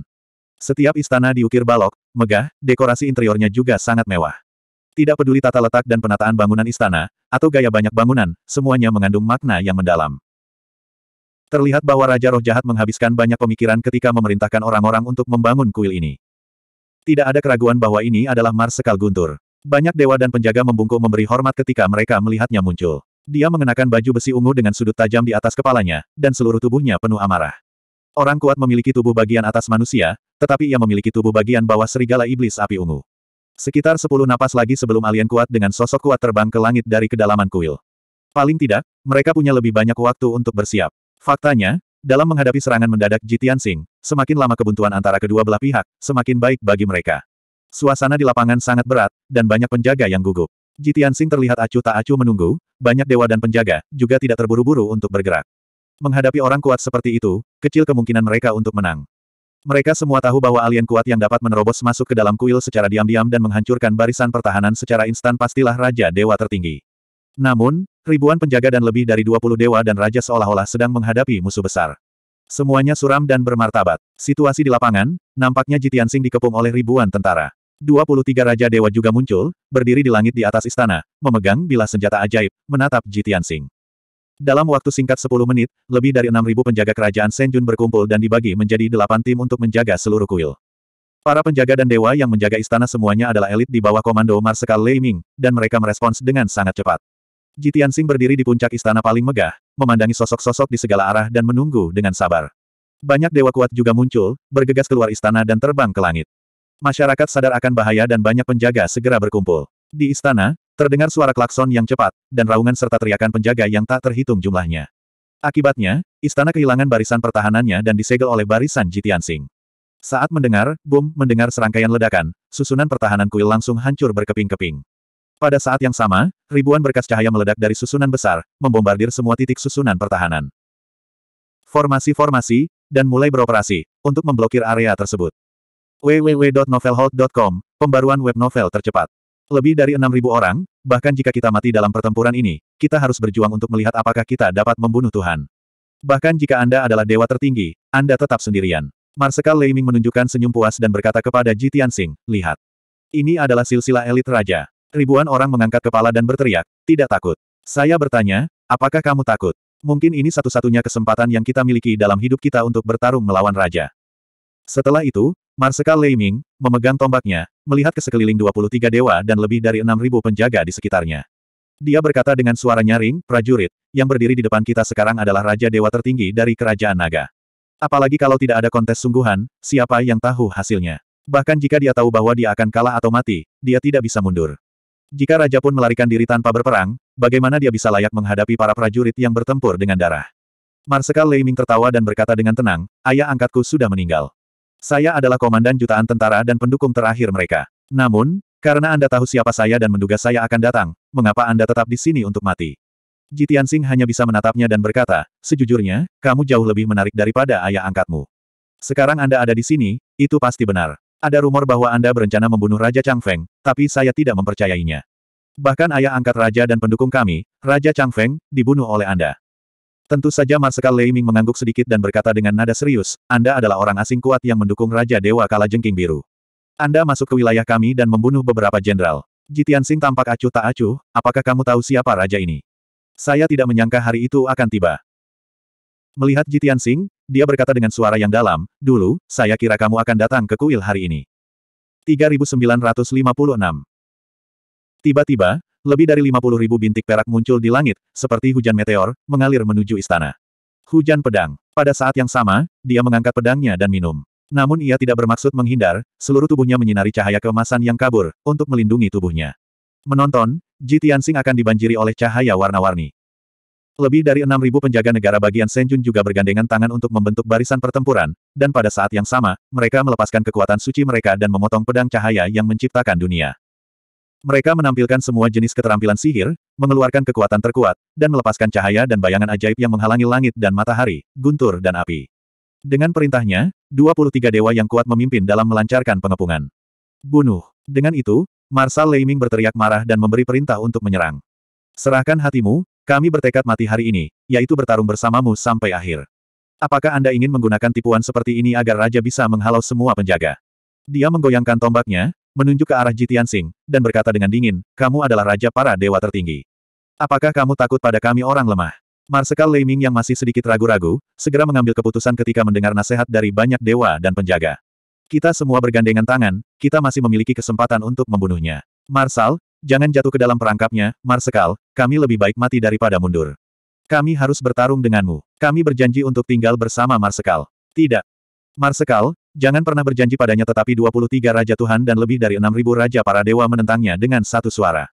Setiap istana diukir balok, megah, dekorasi interiornya juga sangat mewah. Tidak peduli tata letak dan penataan bangunan istana, atau gaya banyak bangunan, semuanya mengandung makna yang mendalam. Terlihat bahwa Raja Roh Jahat menghabiskan banyak pemikiran ketika memerintahkan orang-orang untuk membangun kuil ini. Tidak ada keraguan bahwa ini adalah Marsekal Guntur. Banyak dewa dan penjaga membungkuk memberi hormat ketika mereka melihatnya muncul. Dia mengenakan baju besi ungu dengan sudut tajam di atas kepalanya, dan seluruh tubuhnya penuh amarah. Orang kuat memiliki tubuh bagian atas manusia, tetapi ia memiliki tubuh bagian bawah serigala iblis api ungu. Sekitar sepuluh napas lagi sebelum alien kuat dengan sosok kuat terbang ke langit dari kedalaman kuil. Paling tidak, mereka punya lebih banyak waktu untuk bersiap. Faktanya, dalam menghadapi serangan mendadak Jitian Sing, semakin lama kebuntuan antara kedua belah pihak, semakin baik bagi mereka. Suasana di lapangan sangat berat, dan banyak penjaga yang gugup. Jitian Sing terlihat acuh tak acuh menunggu, banyak dewa dan penjaga, juga tidak terburu-buru untuk bergerak. Menghadapi orang kuat seperti itu, kecil kemungkinan mereka untuk menang. Mereka semua tahu bahwa alien kuat yang dapat menerobos masuk ke dalam kuil secara diam-diam dan menghancurkan barisan pertahanan secara instan pastilah Raja Dewa tertinggi. Namun, ribuan penjaga dan lebih dari 20 dewa dan raja seolah-olah sedang menghadapi musuh besar. Semuanya suram dan bermartabat. Situasi di lapangan, nampaknya Jitian Sing dikepung oleh ribuan tentara. 23 Raja Dewa juga muncul, berdiri di langit di atas istana, memegang bilah senjata ajaib, menatap Jitian Sing. Dalam waktu singkat 10 menit, lebih dari 6.000 penjaga kerajaan Senjun berkumpul dan dibagi menjadi 8 tim untuk menjaga seluruh kuil. Para penjaga dan dewa yang menjaga istana semuanya adalah elit di bawah komando Marsekal Lei Ming, dan mereka merespons dengan sangat cepat. Jitian Sing berdiri di puncak istana paling megah, memandangi sosok-sosok di segala arah dan menunggu dengan sabar. Banyak dewa kuat juga muncul, bergegas keluar istana dan terbang ke langit. Masyarakat sadar akan bahaya dan banyak penjaga segera berkumpul. Di istana, terdengar suara klakson yang cepat, dan raungan serta teriakan penjaga yang tak terhitung jumlahnya. Akibatnya, istana kehilangan barisan pertahanannya dan disegel oleh barisan Jitian Sing. Saat mendengar, boom, mendengar serangkaian ledakan, susunan pertahanan kuil langsung hancur berkeping-keping. Pada saat yang sama, ribuan berkas cahaya meledak dari susunan besar, membombardir semua titik susunan pertahanan. Formasi-formasi, dan mulai beroperasi, untuk memblokir area tersebut www.novelhold.com, pembaruan web novel tercepat. Lebih dari 6.000 orang, bahkan jika kita mati dalam pertempuran ini, kita harus berjuang untuk melihat apakah kita dapat membunuh Tuhan. Bahkan jika Anda adalah dewa tertinggi, Anda tetap sendirian. Marsekal Ming menunjukkan senyum puas dan berkata kepada Ji Tianxing, lihat. Ini adalah silsilah elit raja. Ribuan orang mengangkat kepala dan berteriak, tidak takut. Saya bertanya, apakah kamu takut? Mungkin ini satu-satunya kesempatan yang kita miliki dalam hidup kita untuk bertarung melawan raja. Setelah itu, Marsekal Lei Ming, memegang tombaknya, melihat ke sekeliling 23 dewa dan lebih dari 6.000 penjaga di sekitarnya. Dia berkata dengan suara nyaring, prajurit, yang berdiri di depan kita sekarang adalah Raja Dewa tertinggi dari Kerajaan Naga. Apalagi kalau tidak ada kontes sungguhan, siapa yang tahu hasilnya. Bahkan jika dia tahu bahwa dia akan kalah atau mati, dia tidak bisa mundur. Jika Raja pun melarikan diri tanpa berperang, bagaimana dia bisa layak menghadapi para prajurit yang bertempur dengan darah? Marsekal Ming tertawa dan berkata dengan tenang, ayah angkatku sudah meninggal. Saya adalah komandan jutaan tentara dan pendukung terakhir mereka. Namun, karena Anda tahu siapa saya dan menduga saya akan datang, mengapa Anda tetap di sini untuk mati? Jitian Tianxing hanya bisa menatapnya dan berkata, sejujurnya, kamu jauh lebih menarik daripada ayah angkatmu. Sekarang Anda ada di sini, itu pasti benar. Ada rumor bahwa Anda berencana membunuh Raja Chang Feng, tapi saya tidak mempercayainya. Bahkan ayah angkat raja dan pendukung kami, Raja Chang Feng, dibunuh oleh Anda. Tentu saja Marsekal Lei Ming mengangguk sedikit dan berkata dengan nada serius, Anda adalah orang asing kuat yang mendukung Raja Dewa Kala Jengking Biru. Anda masuk ke wilayah kami dan membunuh beberapa jenderal. Jitian Sing tampak acuh tak acuh, apakah kamu tahu siapa raja ini? Saya tidak menyangka hari itu akan tiba. Melihat Jitian Sing, dia berkata dengan suara yang dalam, dulu, saya kira kamu akan datang ke kuil hari ini. 3956 Tiba-tiba, lebih dari 50 ribu bintik perak muncul di langit, seperti hujan meteor, mengalir menuju istana. Hujan pedang. Pada saat yang sama, dia mengangkat pedangnya dan minum. Namun ia tidak bermaksud menghindar, seluruh tubuhnya menyinari cahaya kemasan yang kabur, untuk melindungi tubuhnya. Menonton, Ji Tianxing akan dibanjiri oleh cahaya warna-warni. Lebih dari 6.000 penjaga negara bagian Senjun juga bergandengan tangan untuk membentuk barisan pertempuran, dan pada saat yang sama, mereka melepaskan kekuatan suci mereka dan memotong pedang cahaya yang menciptakan dunia. Mereka menampilkan semua jenis keterampilan sihir, mengeluarkan kekuatan terkuat, dan melepaskan cahaya dan bayangan ajaib yang menghalangi langit dan matahari, guntur dan api. Dengan perintahnya, 23 dewa yang kuat memimpin dalam melancarkan pengepungan. Bunuh. Dengan itu, Marsal Leiming berteriak marah dan memberi perintah untuk menyerang. Serahkan hatimu, kami bertekad mati hari ini, yaitu bertarung bersamamu sampai akhir. Apakah Anda ingin menggunakan tipuan seperti ini agar Raja bisa menghalau semua penjaga? Dia menggoyangkan tombaknya, menunjuk ke arah Jitian Sing, dan berkata dengan dingin, kamu adalah raja para dewa tertinggi. Apakah kamu takut pada kami orang lemah? Marsekal Lei yang masih sedikit ragu-ragu, segera mengambil keputusan ketika mendengar nasihat dari banyak dewa dan penjaga. Kita semua bergandengan tangan, kita masih memiliki kesempatan untuk membunuhnya. Marsal, jangan jatuh ke dalam perangkapnya, Marsekal, kami lebih baik mati daripada mundur. Kami harus bertarung denganmu. Kami berjanji untuk tinggal bersama Marsekal. Tidak. Marsekal, Jangan pernah berjanji padanya tetapi 23 Raja Tuhan dan lebih dari 6.000 Raja para Dewa menentangnya dengan satu suara.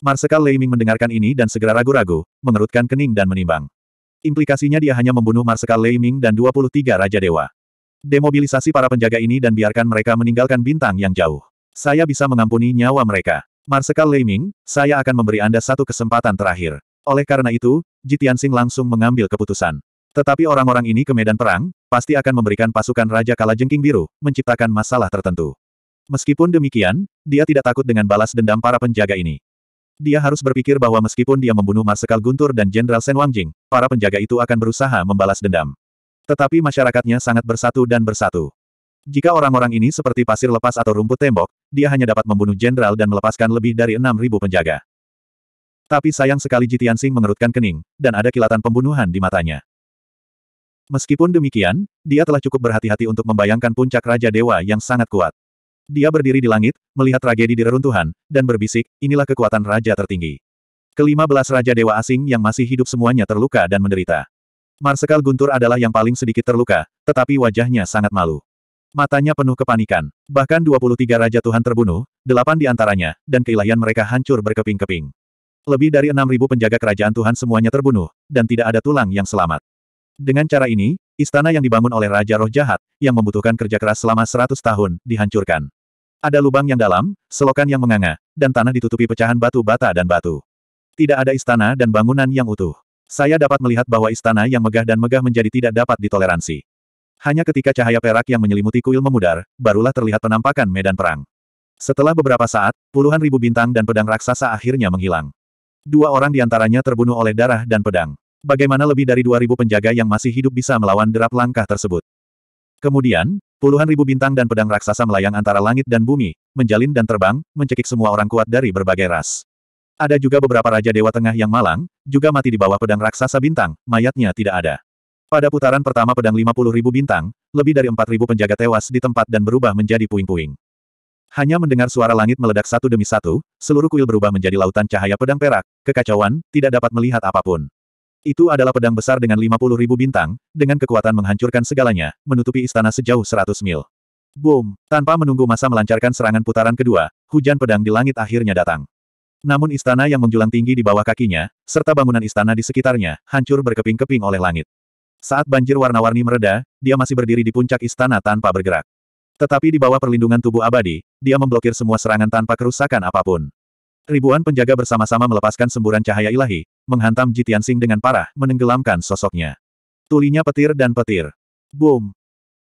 Marsekal Leiming mendengarkan ini dan segera ragu-ragu, mengerutkan kening dan menimbang. Implikasinya dia hanya membunuh Marsekal Leiming dan 23 Raja Dewa. Demobilisasi para penjaga ini dan biarkan mereka meninggalkan bintang yang jauh. Saya bisa mengampuni nyawa mereka. Marsekal Leiming, saya akan memberi Anda satu kesempatan terakhir. Oleh karena itu, Jitian Sing langsung mengambil keputusan. Tetapi orang-orang ini ke medan perang, pasti akan memberikan pasukan Raja Kalajengking Biru, menciptakan masalah tertentu. Meskipun demikian, dia tidak takut dengan balas dendam para penjaga ini. Dia harus berpikir bahwa meskipun dia membunuh Marsekal Guntur dan Jenderal Sen Wangjing, para penjaga itu akan berusaha membalas dendam. Tetapi masyarakatnya sangat bersatu dan bersatu. Jika orang-orang ini seperti pasir lepas atau rumput tembok, dia hanya dapat membunuh jenderal dan melepaskan lebih dari 6.000 penjaga. Tapi sayang sekali jitian sing mengerutkan kening, dan ada kilatan pembunuhan di matanya. Meskipun demikian, dia telah cukup berhati-hati untuk membayangkan puncak Raja Dewa yang sangat kuat. Dia berdiri di langit, melihat tragedi di reruntuhan, dan berbisik, inilah kekuatan Raja tertinggi. Kelima belas Raja Dewa asing yang masih hidup semuanya terluka dan menderita. Marsekal Guntur adalah yang paling sedikit terluka, tetapi wajahnya sangat malu. Matanya penuh kepanikan. Bahkan 23 Raja Tuhan terbunuh, delapan di antaranya, dan keilahian mereka hancur berkeping-keping. Lebih dari enam ribu penjaga kerajaan Tuhan semuanya terbunuh, dan tidak ada tulang yang selamat. Dengan cara ini, istana yang dibangun oleh Raja Roh Jahat, yang membutuhkan kerja keras selama seratus tahun, dihancurkan. Ada lubang yang dalam, selokan yang menganga, dan tanah ditutupi pecahan batu bata dan batu. Tidak ada istana dan bangunan yang utuh. Saya dapat melihat bahwa istana yang megah dan megah menjadi tidak dapat ditoleransi. Hanya ketika cahaya perak yang menyelimuti kuil memudar, barulah terlihat penampakan medan perang. Setelah beberapa saat, puluhan ribu bintang dan pedang raksasa akhirnya menghilang. Dua orang di antaranya terbunuh oleh darah dan pedang. Bagaimana lebih dari 2.000 penjaga yang masih hidup bisa melawan derap langkah tersebut? Kemudian, puluhan ribu bintang dan pedang raksasa melayang antara langit dan bumi, menjalin dan terbang, mencekik semua orang kuat dari berbagai ras. Ada juga beberapa Raja Dewa Tengah yang malang, juga mati di bawah pedang raksasa bintang, mayatnya tidak ada. Pada putaran pertama pedang ribu bintang, lebih dari ribu penjaga tewas di tempat dan berubah menjadi puing-puing. Hanya mendengar suara langit meledak satu demi satu, seluruh kuil berubah menjadi lautan cahaya pedang perak, kekacauan, tidak dapat melihat apapun. Itu adalah pedang besar dengan 50 ribu bintang, dengan kekuatan menghancurkan segalanya, menutupi istana sejauh 100 mil. Boom! Tanpa menunggu masa melancarkan serangan putaran kedua, hujan pedang di langit akhirnya datang. Namun istana yang menjulang tinggi di bawah kakinya, serta bangunan istana di sekitarnya, hancur berkeping-keping oleh langit. Saat banjir warna-warni mereda, dia masih berdiri di puncak istana tanpa bergerak. Tetapi di bawah perlindungan tubuh abadi, dia memblokir semua serangan tanpa kerusakan apapun. Ribuan penjaga bersama-sama melepaskan semburan cahaya ilahi, menghantam Jitiansing dengan parah, menenggelamkan sosoknya. Tulinya petir dan petir. Boom.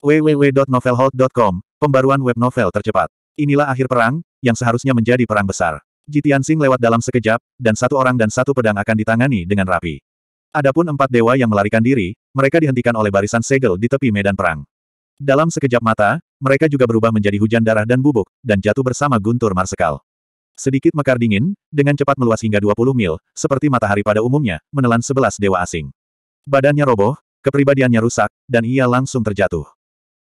www.novelhold.com, pembaruan web novel tercepat. Inilah akhir perang, yang seharusnya menjadi perang besar. Jitiansing lewat dalam sekejap, dan satu orang dan satu pedang akan ditangani dengan rapi. Adapun empat dewa yang melarikan diri, mereka dihentikan oleh barisan segel di tepi medan perang. Dalam sekejap mata, mereka juga berubah menjadi hujan darah dan bubuk, dan jatuh bersama guntur marsekal. Sedikit mekar dingin, dengan cepat meluas hingga 20 mil, seperti matahari pada umumnya, menelan sebelas dewa asing. Badannya roboh, kepribadiannya rusak, dan ia langsung terjatuh.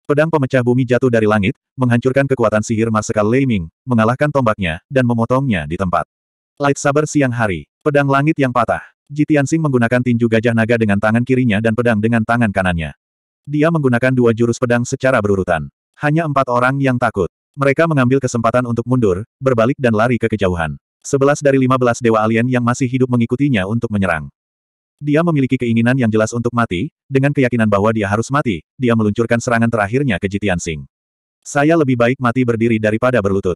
Pedang pemecah bumi jatuh dari langit, menghancurkan kekuatan sihir Marsekal Leiming, mengalahkan tombaknya, dan memotongnya di tempat. Light saber siang hari, pedang langit yang patah. Jitiansing menggunakan tinju gajah naga dengan tangan kirinya dan pedang dengan tangan kanannya. Dia menggunakan dua jurus pedang secara berurutan. Hanya empat orang yang takut. Mereka mengambil kesempatan untuk mundur, berbalik dan lari ke kejauhan. Sebelas dari lima belas dewa alien yang masih hidup mengikutinya untuk menyerang. Dia memiliki keinginan yang jelas untuk mati, dengan keyakinan bahwa dia harus mati, dia meluncurkan serangan terakhirnya ke Jitian Sing. Saya lebih baik mati berdiri daripada berlutut.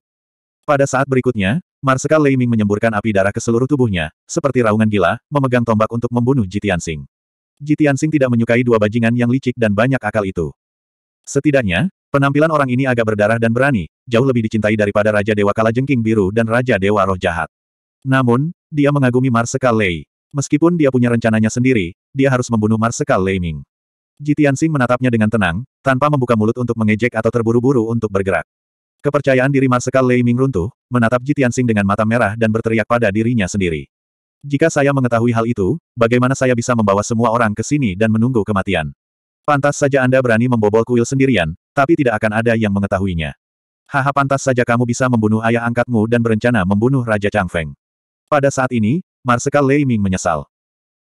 Pada saat berikutnya, Marsekal Lei Ming menyemburkan api darah ke seluruh tubuhnya, seperti raungan gila, memegang tombak untuk membunuh Jitian Sing. Jitian Sing tidak menyukai dua bajingan yang licik dan banyak akal itu. Setidaknya, Penampilan orang ini agak berdarah dan berani, jauh lebih dicintai daripada Raja Dewa Kala Jengking Biru dan Raja Dewa Roh Jahat. Namun, dia mengagumi Marsekal Lei. Meskipun dia punya rencananya sendiri, dia harus membunuh Marsekal Lei Ming. Jitian Sing menatapnya dengan tenang, tanpa membuka mulut untuk mengejek atau terburu-buru untuk bergerak. Kepercayaan diri Marsekal Lei Ming runtuh, menatap Jitian Sing dengan mata merah dan berteriak pada dirinya sendiri. Jika saya mengetahui hal itu, bagaimana saya bisa membawa semua orang ke sini dan menunggu kematian? Pantas saja Anda berani membobol kuil sendirian, tapi tidak akan ada yang mengetahuinya. Haha pantas saja kamu bisa membunuh ayah angkatmu dan berencana membunuh Raja Chang Feng. Pada saat ini, Marsekal Lei Ming menyesal.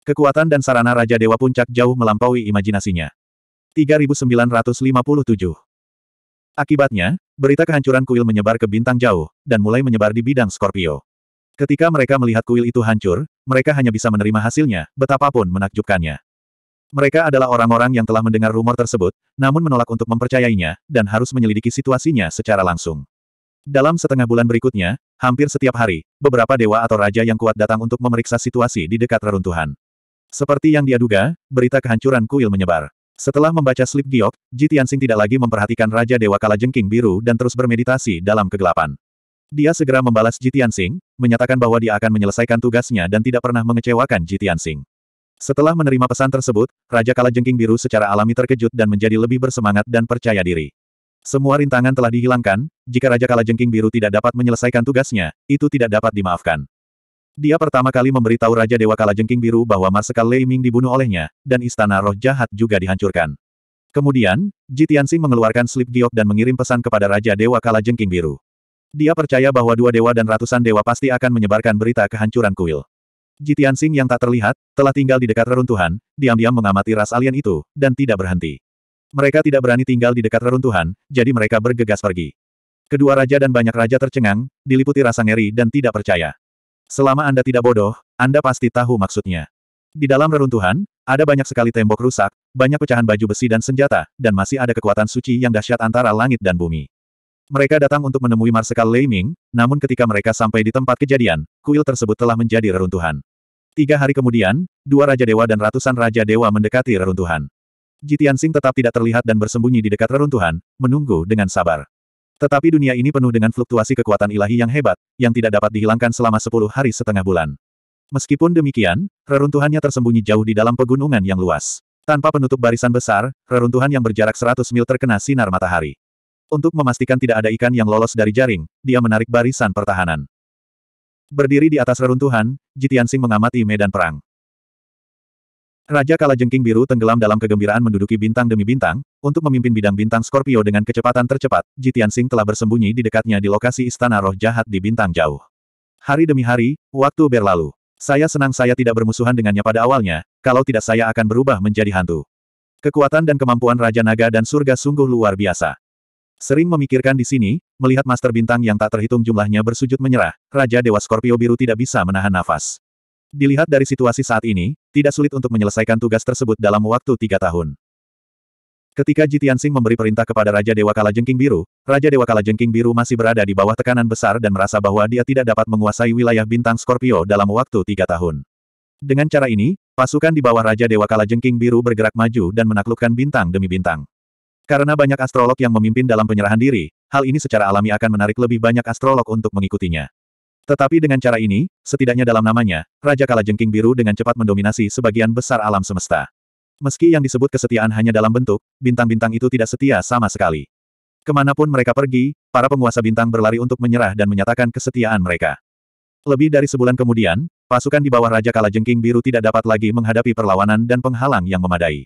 Kekuatan dan sarana Raja Dewa Puncak jauh melampaui imajinasinya. 3957 Akibatnya, berita kehancuran kuil menyebar ke bintang jauh, dan mulai menyebar di bidang Scorpio. Ketika mereka melihat kuil itu hancur, mereka hanya bisa menerima hasilnya, betapapun menakjubkannya. Mereka adalah orang-orang yang telah mendengar rumor tersebut, namun menolak untuk mempercayainya, dan harus menyelidiki situasinya secara langsung. Dalam setengah bulan berikutnya, hampir setiap hari, beberapa dewa atau raja yang kuat datang untuk memeriksa situasi di dekat reruntuhan. Seperti yang dia duga, berita kehancuran kuil menyebar. Setelah membaca slip giok, Ji tidak lagi memperhatikan Raja Dewa Kala Jengking Biru dan terus bermeditasi dalam kegelapan. Dia segera membalas Ji menyatakan bahwa dia akan menyelesaikan tugasnya dan tidak pernah mengecewakan Ji setelah menerima pesan tersebut, Raja Kalajengking Biru secara alami terkejut dan menjadi lebih bersemangat dan percaya diri. Semua rintangan telah dihilangkan, jika Raja Kalajengking Biru tidak dapat menyelesaikan tugasnya, itu tidak dapat dimaafkan. Dia pertama kali memberitahu Raja Dewa Kalajengking Biru bahwa Marsekal Lei Ming dibunuh olehnya, dan Istana Roh Jahat juga dihancurkan. Kemudian, Jitiansing mengeluarkan slip giok dan mengirim pesan kepada Raja Dewa Kalajengking Biru. Dia percaya bahwa dua dewa dan ratusan dewa pasti akan menyebarkan berita kehancuran kuil. Jitian Sing yang tak terlihat, telah tinggal di dekat reruntuhan, diam-diam mengamati ras alien itu, dan tidak berhenti. Mereka tidak berani tinggal di dekat reruntuhan, jadi mereka bergegas pergi. Kedua raja dan banyak raja tercengang, diliputi rasa ngeri dan tidak percaya. Selama Anda tidak bodoh, Anda pasti tahu maksudnya. Di dalam reruntuhan, ada banyak sekali tembok rusak, banyak pecahan baju besi dan senjata, dan masih ada kekuatan suci yang dahsyat antara langit dan bumi. Mereka datang untuk menemui Marsikal Lei Ming, namun ketika mereka sampai di tempat kejadian, kuil tersebut telah menjadi reruntuhan. Tiga hari kemudian, dua Raja Dewa dan ratusan Raja Dewa mendekati reruntuhan. Jitian Sing tetap tidak terlihat dan bersembunyi di dekat reruntuhan, menunggu dengan sabar. Tetapi dunia ini penuh dengan fluktuasi kekuatan ilahi yang hebat, yang tidak dapat dihilangkan selama sepuluh hari setengah bulan. Meskipun demikian, reruntuhannya tersembunyi jauh di dalam pegunungan yang luas. Tanpa penutup barisan besar, reruntuhan yang berjarak 100 mil terkena sinar matahari. Untuk memastikan tidak ada ikan yang lolos dari jaring, dia menarik barisan pertahanan. Berdiri di atas reruntuhan, Jitiansing mengamati medan perang. Raja Kalajengking Biru tenggelam dalam kegembiraan menduduki bintang demi bintang, untuk memimpin bidang bintang Scorpio dengan kecepatan tercepat, Jitiansing telah bersembunyi di dekatnya di lokasi istana roh jahat di bintang jauh. Hari demi hari, waktu berlalu. Saya senang saya tidak bermusuhan dengannya pada awalnya, kalau tidak saya akan berubah menjadi hantu. Kekuatan dan kemampuan Raja Naga dan Surga sungguh luar biasa. Sering memikirkan di sini, melihat master bintang yang tak terhitung jumlahnya bersujud menyerah, Raja Dewa Scorpio Biru tidak bisa menahan nafas. Dilihat dari situasi saat ini, tidak sulit untuk menyelesaikan tugas tersebut dalam waktu tiga tahun. Ketika Jitian Sing memberi perintah kepada Raja Dewa Kala Jengking Biru, Raja Dewa Kala Jengking Biru masih berada di bawah tekanan besar dan merasa bahwa dia tidak dapat menguasai wilayah bintang Scorpio dalam waktu tiga tahun. Dengan cara ini, pasukan di bawah Raja Dewa Kala Jengking Biru bergerak maju dan menaklukkan bintang demi bintang. Karena banyak astrolog yang memimpin dalam penyerahan diri, hal ini secara alami akan menarik lebih banyak astrolog untuk mengikutinya. Tetapi dengan cara ini, setidaknya dalam namanya, Raja Kala Jengking Biru dengan cepat mendominasi sebagian besar alam semesta. Meski yang disebut kesetiaan hanya dalam bentuk, bintang-bintang itu tidak setia sama sekali. Kemanapun mereka pergi, para penguasa bintang berlari untuk menyerah dan menyatakan kesetiaan mereka. Lebih dari sebulan kemudian, pasukan di bawah Raja Kala Jengking Biru tidak dapat lagi menghadapi perlawanan dan penghalang yang memadai.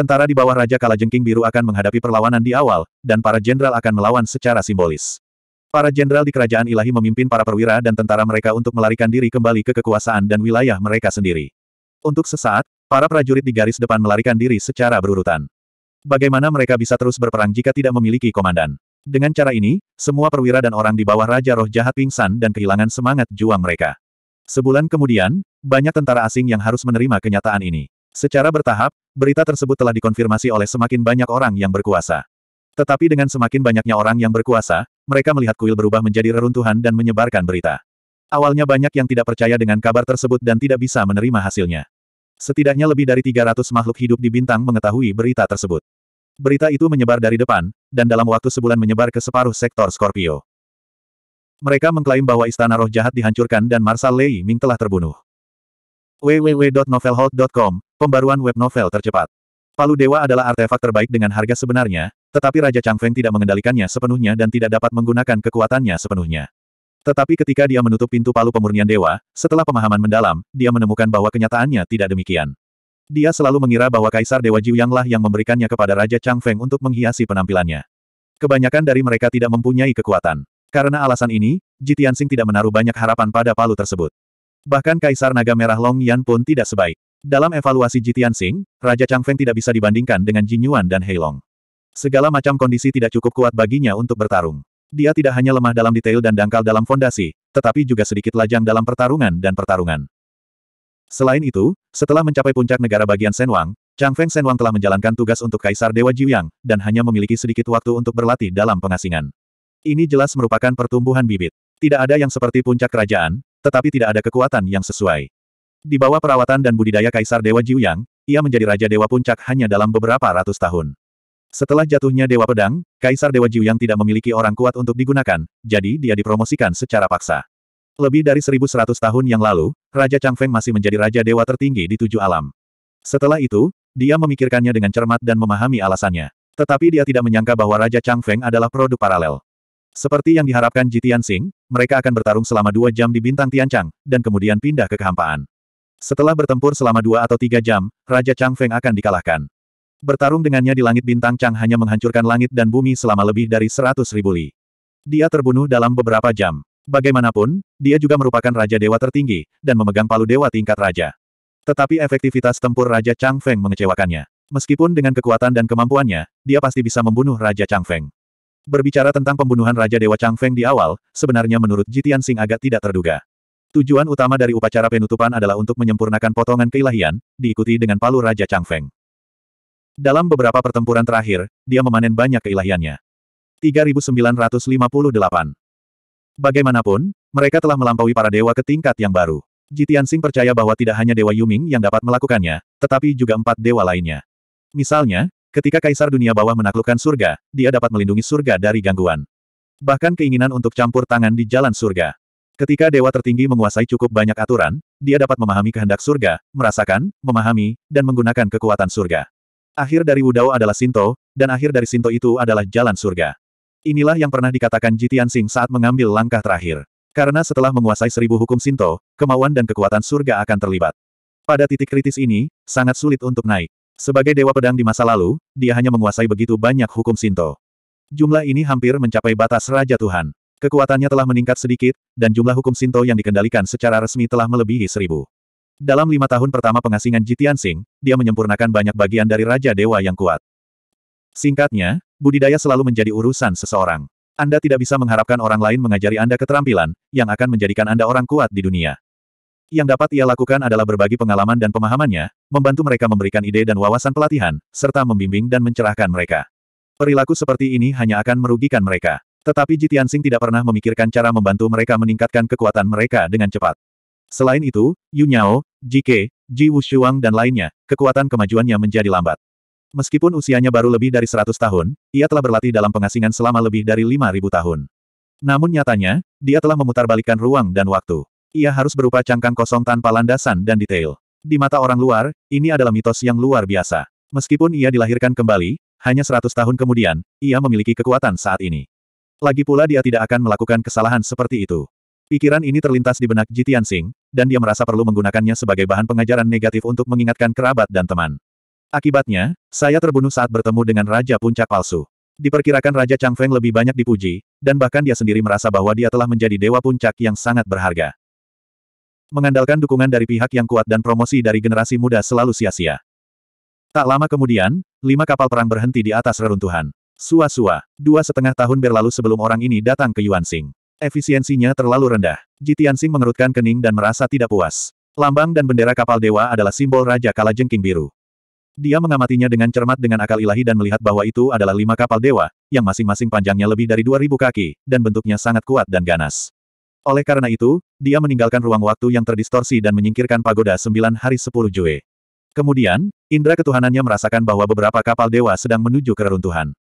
Tentara di bawah Raja Kalajengking Biru akan menghadapi perlawanan di awal, dan para jenderal akan melawan secara simbolis. Para jenderal di kerajaan ilahi memimpin para perwira dan tentara mereka untuk melarikan diri kembali ke kekuasaan dan wilayah mereka sendiri. Untuk sesaat, para prajurit di garis depan melarikan diri secara berurutan. Bagaimana mereka bisa terus berperang jika tidak memiliki komandan? Dengan cara ini, semua perwira dan orang di bawah Raja Roh Jahat pingsan dan kehilangan semangat juang mereka. Sebulan kemudian, banyak tentara asing yang harus menerima kenyataan ini. Secara bertahap, Berita tersebut telah dikonfirmasi oleh semakin banyak orang yang berkuasa. Tetapi dengan semakin banyaknya orang yang berkuasa, mereka melihat kuil berubah menjadi reruntuhan dan menyebarkan berita. Awalnya banyak yang tidak percaya dengan kabar tersebut dan tidak bisa menerima hasilnya. Setidaknya lebih dari 300 makhluk hidup di bintang mengetahui berita tersebut. Berita itu menyebar dari depan, dan dalam waktu sebulan menyebar ke separuh sektor Scorpio. Mereka mengklaim bahwa istana roh jahat dihancurkan dan Marsal Lei Ming telah terbunuh www.novelhold.com, pembaruan web novel tercepat. Palu Dewa adalah artefak terbaik dengan harga sebenarnya, tetapi Raja Chang Feng tidak mengendalikannya sepenuhnya dan tidak dapat menggunakan kekuatannya sepenuhnya. Tetapi ketika dia menutup pintu palu pemurnian dewa, setelah pemahaman mendalam, dia menemukan bahwa kenyataannya tidak demikian. Dia selalu mengira bahwa Kaisar Dewa Jiuyanglah yang memberikannya kepada Raja Chang Feng untuk menghiasi penampilannya. Kebanyakan dari mereka tidak mempunyai kekuatan. Karena alasan ini, Jitiansing tidak menaruh banyak harapan pada palu tersebut. Bahkan Kaisar Naga Merah Long Yan pun tidak sebaik. Dalam evaluasi Jitian Sing, Raja Feng tidak bisa dibandingkan dengan Jin Yuan dan Heilong. Segala macam kondisi tidak cukup kuat baginya untuk bertarung. Dia tidak hanya lemah dalam detail dan dangkal dalam fondasi, tetapi juga sedikit lajang dalam pertarungan dan pertarungan. Selain itu, setelah mencapai puncak negara bagian Senwang, Changfeng Senwang telah menjalankan tugas untuk Kaisar Dewa Jiuyang, dan hanya memiliki sedikit waktu untuk berlatih dalam pengasingan. Ini jelas merupakan pertumbuhan bibit. Tidak ada yang seperti puncak kerajaan, tetapi tidak ada kekuatan yang sesuai. Di bawah perawatan dan budidaya Kaisar Dewa Jiuyang, ia menjadi Raja Dewa Puncak hanya dalam beberapa ratus tahun. Setelah jatuhnya Dewa Pedang, Kaisar Dewa Jiuyang tidak memiliki orang kuat untuk digunakan, jadi dia dipromosikan secara paksa. Lebih dari 1100 tahun yang lalu, Raja Changfeng masih menjadi Raja Dewa tertinggi di tujuh alam. Setelah itu, dia memikirkannya dengan cermat dan memahami alasannya. Tetapi dia tidak menyangka bahwa Raja Changfeng adalah produk paralel. Seperti yang diharapkan Ji Tianxing, mereka akan bertarung selama dua jam di Bintang Tiancang, dan kemudian pindah ke kehampaan. Setelah bertempur selama dua atau tiga jam, Raja Chang Feng akan dikalahkan. Bertarung dengannya di langit Bintang Chang hanya menghancurkan langit dan bumi selama lebih dari seratus ribu li. Dia terbunuh dalam beberapa jam. Bagaimanapun, dia juga merupakan Raja Dewa tertinggi, dan memegang palu Dewa tingkat Raja. Tetapi efektivitas tempur Raja Chang Feng mengecewakannya. Meskipun dengan kekuatan dan kemampuannya, dia pasti bisa membunuh Raja Chang Feng. Berbicara tentang pembunuhan Raja Dewa Chang Feng di awal, sebenarnya menurut Jitian Sing agak tidak terduga. Tujuan utama dari upacara penutupan adalah untuk menyempurnakan potongan keilahian, diikuti dengan palu Raja Chang Feng. Dalam beberapa pertempuran terakhir, dia memanen banyak keilahiannya. 3958 Bagaimanapun, mereka telah melampaui para dewa ke tingkat yang baru. Jitian Sing percaya bahwa tidak hanya Dewa Yuming yang dapat melakukannya, tetapi juga empat dewa lainnya. Misalnya, Ketika Kaisar Dunia Bawah menaklukkan surga, dia dapat melindungi surga dari gangguan. Bahkan keinginan untuk campur tangan di jalan surga. Ketika dewa tertinggi menguasai cukup banyak aturan, dia dapat memahami kehendak surga, merasakan, memahami, dan menggunakan kekuatan surga. Akhir dari Wudao adalah Sinto, dan akhir dari Sinto itu adalah jalan surga. Inilah yang pernah dikatakan Jitian Sing saat mengambil langkah terakhir. Karena setelah menguasai seribu hukum Sinto, kemauan dan kekuatan surga akan terlibat. Pada titik kritis ini, sangat sulit untuk naik. Sebagai dewa pedang di masa lalu, dia hanya menguasai begitu banyak hukum Sinto. Jumlah ini hampir mencapai batas Raja Tuhan. Kekuatannya telah meningkat sedikit, dan jumlah hukum Sinto yang dikendalikan secara resmi telah melebihi seribu. Dalam lima tahun pertama pengasingan Jitian Sing, dia menyempurnakan banyak bagian dari Raja Dewa yang kuat. Singkatnya, budidaya selalu menjadi urusan seseorang. Anda tidak bisa mengharapkan orang lain mengajari Anda keterampilan, yang akan menjadikan Anda orang kuat di dunia. Yang dapat ia lakukan adalah berbagi pengalaman dan pemahamannya, membantu mereka memberikan ide dan wawasan pelatihan, serta membimbing dan mencerahkan mereka. Perilaku seperti ini hanya akan merugikan mereka. Tetapi Jitian Sing tidak pernah memikirkan cara membantu mereka meningkatkan kekuatan mereka dengan cepat. Selain itu, Yu Nyao, Ke, Ji Wushuang dan lainnya, kekuatan kemajuannya menjadi lambat. Meskipun usianya baru lebih dari 100 tahun, ia telah berlatih dalam pengasingan selama lebih dari 5.000 tahun. Namun nyatanya, dia telah memutarbalikkan ruang dan waktu. Ia harus berupa cangkang kosong tanpa landasan dan detail. Di mata orang luar, ini adalah mitos yang luar biasa. Meskipun ia dilahirkan kembali, hanya seratus tahun kemudian, ia memiliki kekuatan saat ini. Lagi pula dia tidak akan melakukan kesalahan seperti itu. Pikiran ini terlintas di benak Jitian Sing, dan dia merasa perlu menggunakannya sebagai bahan pengajaran negatif untuk mengingatkan kerabat dan teman. Akibatnya, saya terbunuh saat bertemu dengan Raja Puncak Palsu. Diperkirakan Raja Chang Feng lebih banyak dipuji, dan bahkan dia sendiri merasa bahwa dia telah menjadi dewa puncak yang sangat berharga. Mengandalkan dukungan dari pihak yang kuat dan promosi dari generasi muda selalu sia-sia. Tak lama kemudian, lima kapal perang berhenti di atas reruntuhan. Sua-sua, dua setengah tahun berlalu sebelum orang ini datang ke Yuanxing. Efisiensinya terlalu rendah. Xing mengerutkan kening dan merasa tidak puas. Lambang dan bendera kapal dewa adalah simbol Raja Kala Jengking Biru. Dia mengamatinya dengan cermat dengan akal ilahi dan melihat bahwa itu adalah lima kapal dewa, yang masing-masing panjangnya lebih dari 2000 kaki, dan bentuknya sangat kuat dan ganas. Oleh karena itu, dia meninggalkan ruang waktu yang terdistorsi dan menyingkirkan pagoda sembilan hari sepuluh Jue. Kemudian, indera ketuhanannya merasakan bahwa beberapa kapal dewa sedang menuju keruntuhan.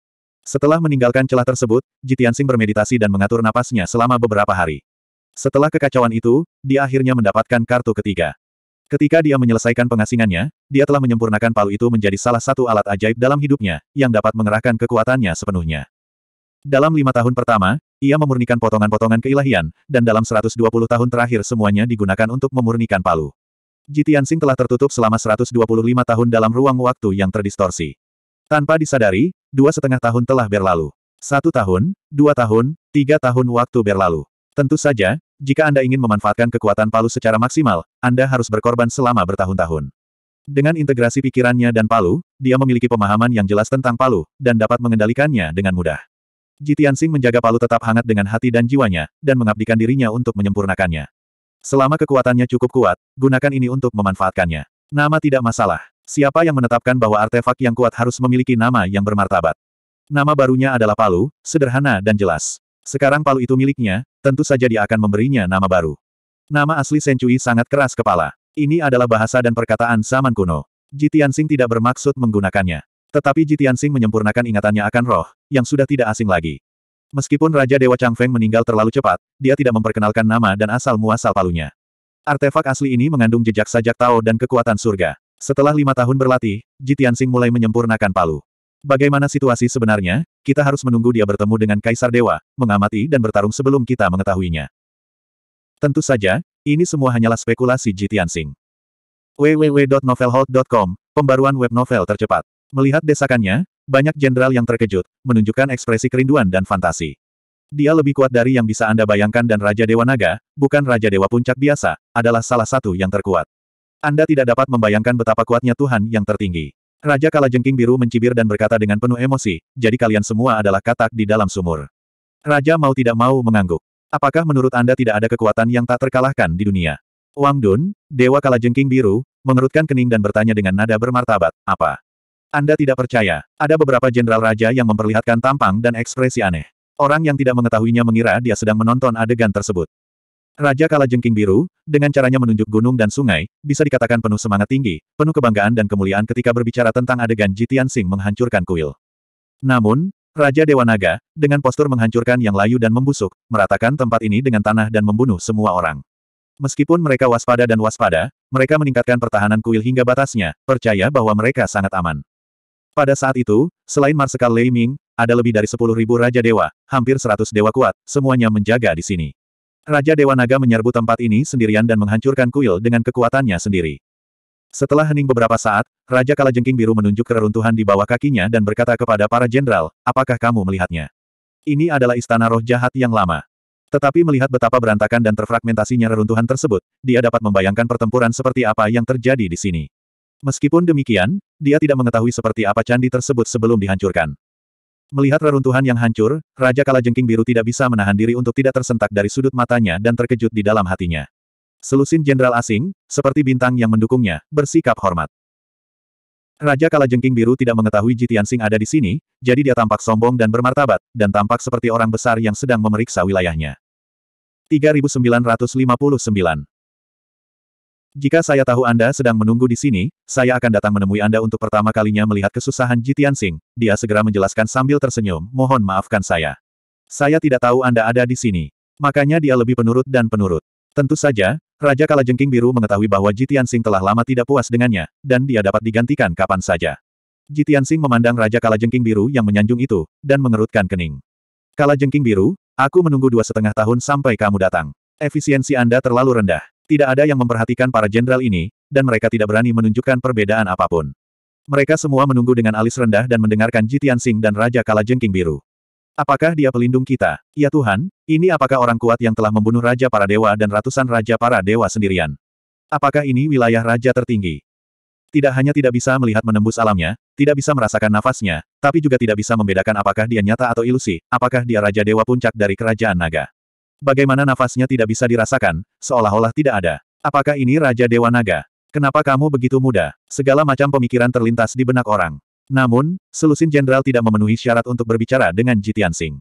Setelah meninggalkan celah tersebut, Jitiansing bermeditasi dan mengatur napasnya selama beberapa hari. Setelah kekacauan itu, dia akhirnya mendapatkan kartu ketiga. Ketika dia menyelesaikan pengasingannya, dia telah menyempurnakan palu itu menjadi salah satu alat ajaib dalam hidupnya, yang dapat mengerahkan kekuatannya sepenuhnya. Dalam lima tahun pertama, ia memurnikan potongan-potongan keilahian, dan dalam 120 tahun terakhir semuanya digunakan untuk memurnikan palu. Jitiansing telah tertutup selama 125 tahun dalam ruang waktu yang terdistorsi. Tanpa disadari, dua setengah tahun telah berlalu. Satu tahun, dua tahun, tiga tahun waktu berlalu. Tentu saja, jika Anda ingin memanfaatkan kekuatan palu secara maksimal, Anda harus berkorban selama bertahun-tahun. Dengan integrasi pikirannya dan palu, dia memiliki pemahaman yang jelas tentang palu, dan dapat mengendalikannya dengan mudah. Jitian Jitiansing menjaga palu tetap hangat dengan hati dan jiwanya, dan mengabdikan dirinya untuk menyempurnakannya. Selama kekuatannya cukup kuat, gunakan ini untuk memanfaatkannya. Nama tidak masalah. Siapa yang menetapkan bahwa artefak yang kuat harus memiliki nama yang bermartabat? Nama barunya adalah Palu, sederhana dan jelas. Sekarang Palu itu miliknya, tentu saja dia akan memberinya nama baru. Nama asli Senchui sangat keras kepala. Ini adalah bahasa dan perkataan zaman kuno. Jitian Jitiansing tidak bermaksud menggunakannya. Tetapi Jitian Sing menyempurnakan ingatannya akan roh, yang sudah tidak asing lagi. Meskipun Raja Dewa Changfeng meninggal terlalu cepat, dia tidak memperkenalkan nama dan asal-muasal palunya. Artefak asli ini mengandung jejak sajak Tao dan kekuatan surga. Setelah lima tahun berlatih, Jitian Sing mulai menyempurnakan palu. Bagaimana situasi sebenarnya? Kita harus menunggu dia bertemu dengan Kaisar Dewa, mengamati dan bertarung sebelum kita mengetahuinya. Tentu saja, ini semua hanyalah spekulasi Jitian Sing. www.novelhold.com, pembaruan web novel tercepat. Melihat desakannya, banyak jenderal yang terkejut, menunjukkan ekspresi kerinduan dan fantasi. Dia lebih kuat dari yang bisa Anda bayangkan dan Raja Dewa Naga, bukan Raja Dewa Puncak biasa, adalah salah satu yang terkuat. Anda tidak dapat membayangkan betapa kuatnya Tuhan yang tertinggi. Raja Kalajengking Biru mencibir dan berkata dengan penuh emosi, jadi kalian semua adalah katak di dalam sumur. Raja mau tidak mau mengangguk. Apakah menurut Anda tidak ada kekuatan yang tak terkalahkan di dunia? Wang Dun, Dewa Kalajengking Biru, mengerutkan kening dan bertanya dengan nada bermartabat, apa? Anda tidak percaya, ada beberapa jenderal raja yang memperlihatkan tampang dan ekspresi aneh. Orang yang tidak mengetahuinya mengira dia sedang menonton adegan tersebut. Raja Kala Jengking Biru, dengan caranya menunjuk gunung dan sungai, bisa dikatakan penuh semangat tinggi, penuh kebanggaan dan kemuliaan ketika berbicara tentang adegan Jitian Sing menghancurkan kuil. Namun, Raja Dewa Naga, dengan postur menghancurkan yang layu dan membusuk, meratakan tempat ini dengan tanah dan membunuh semua orang. Meskipun mereka waspada dan waspada, mereka meningkatkan pertahanan kuil hingga batasnya, percaya bahwa mereka sangat aman. Pada saat itu, selain Marsekal Lei Ming, ada lebih dari sepuluh ribu Raja Dewa, hampir seratus Dewa kuat, semuanya menjaga di sini. Raja Dewa Naga menyerbu tempat ini sendirian dan menghancurkan kuil dengan kekuatannya sendiri. Setelah hening beberapa saat, Raja Kalajengking Biru menunjuk keruntuhan di bawah kakinya dan berkata kepada para jenderal, apakah kamu melihatnya? Ini adalah istana roh jahat yang lama. Tetapi melihat betapa berantakan dan terfragmentasinya reruntuhan tersebut, dia dapat membayangkan pertempuran seperti apa yang terjadi di sini. Meskipun demikian, dia tidak mengetahui seperti apa candi tersebut sebelum dihancurkan. Melihat reruntuhan yang hancur, Raja Kalajengking Biru tidak bisa menahan diri untuk tidak tersentak dari sudut matanya dan terkejut di dalam hatinya. Selusin jenderal asing, seperti bintang yang mendukungnya, bersikap hormat. Raja Kalajengking Biru tidak mengetahui Jitian Sing ada di sini, jadi dia tampak sombong dan bermartabat, dan tampak seperti orang besar yang sedang memeriksa wilayahnya. 3959 jika saya tahu Anda sedang menunggu di sini, saya akan datang menemui Anda untuk pertama kalinya melihat kesusahan Jitian Sing. Dia segera menjelaskan sambil tersenyum, mohon maafkan saya. Saya tidak tahu Anda ada di sini. Makanya dia lebih penurut dan penurut. Tentu saja, Raja Kalajengking Biru mengetahui bahwa Jitian Sing telah lama tidak puas dengannya, dan dia dapat digantikan kapan saja. Jitian Sing memandang Raja Kalajengking Biru yang menyanjung itu, dan mengerutkan kening. Kalajengking Biru, aku menunggu dua setengah tahun sampai kamu datang. Efisiensi Anda terlalu rendah. Tidak ada yang memperhatikan para jenderal ini, dan mereka tidak berani menunjukkan perbedaan apapun. Mereka semua menunggu dengan alis rendah dan mendengarkan Jitian Sing dan Raja Kala Jengking Biru. Apakah dia pelindung kita? Ya Tuhan, ini apakah orang kuat yang telah membunuh Raja Para Dewa dan ratusan Raja Para Dewa sendirian? Apakah ini wilayah Raja tertinggi? Tidak hanya tidak bisa melihat menembus alamnya, tidak bisa merasakan nafasnya, tapi juga tidak bisa membedakan apakah dia nyata atau ilusi, apakah dia Raja Dewa Puncak dari Kerajaan Naga. Bagaimana nafasnya tidak bisa dirasakan, seolah-olah tidak ada. Apakah ini Raja Dewa Naga? Kenapa kamu begitu muda? Segala macam pemikiran terlintas di benak orang. Namun, selusin jenderal tidak memenuhi syarat untuk berbicara dengan Jitian Singh.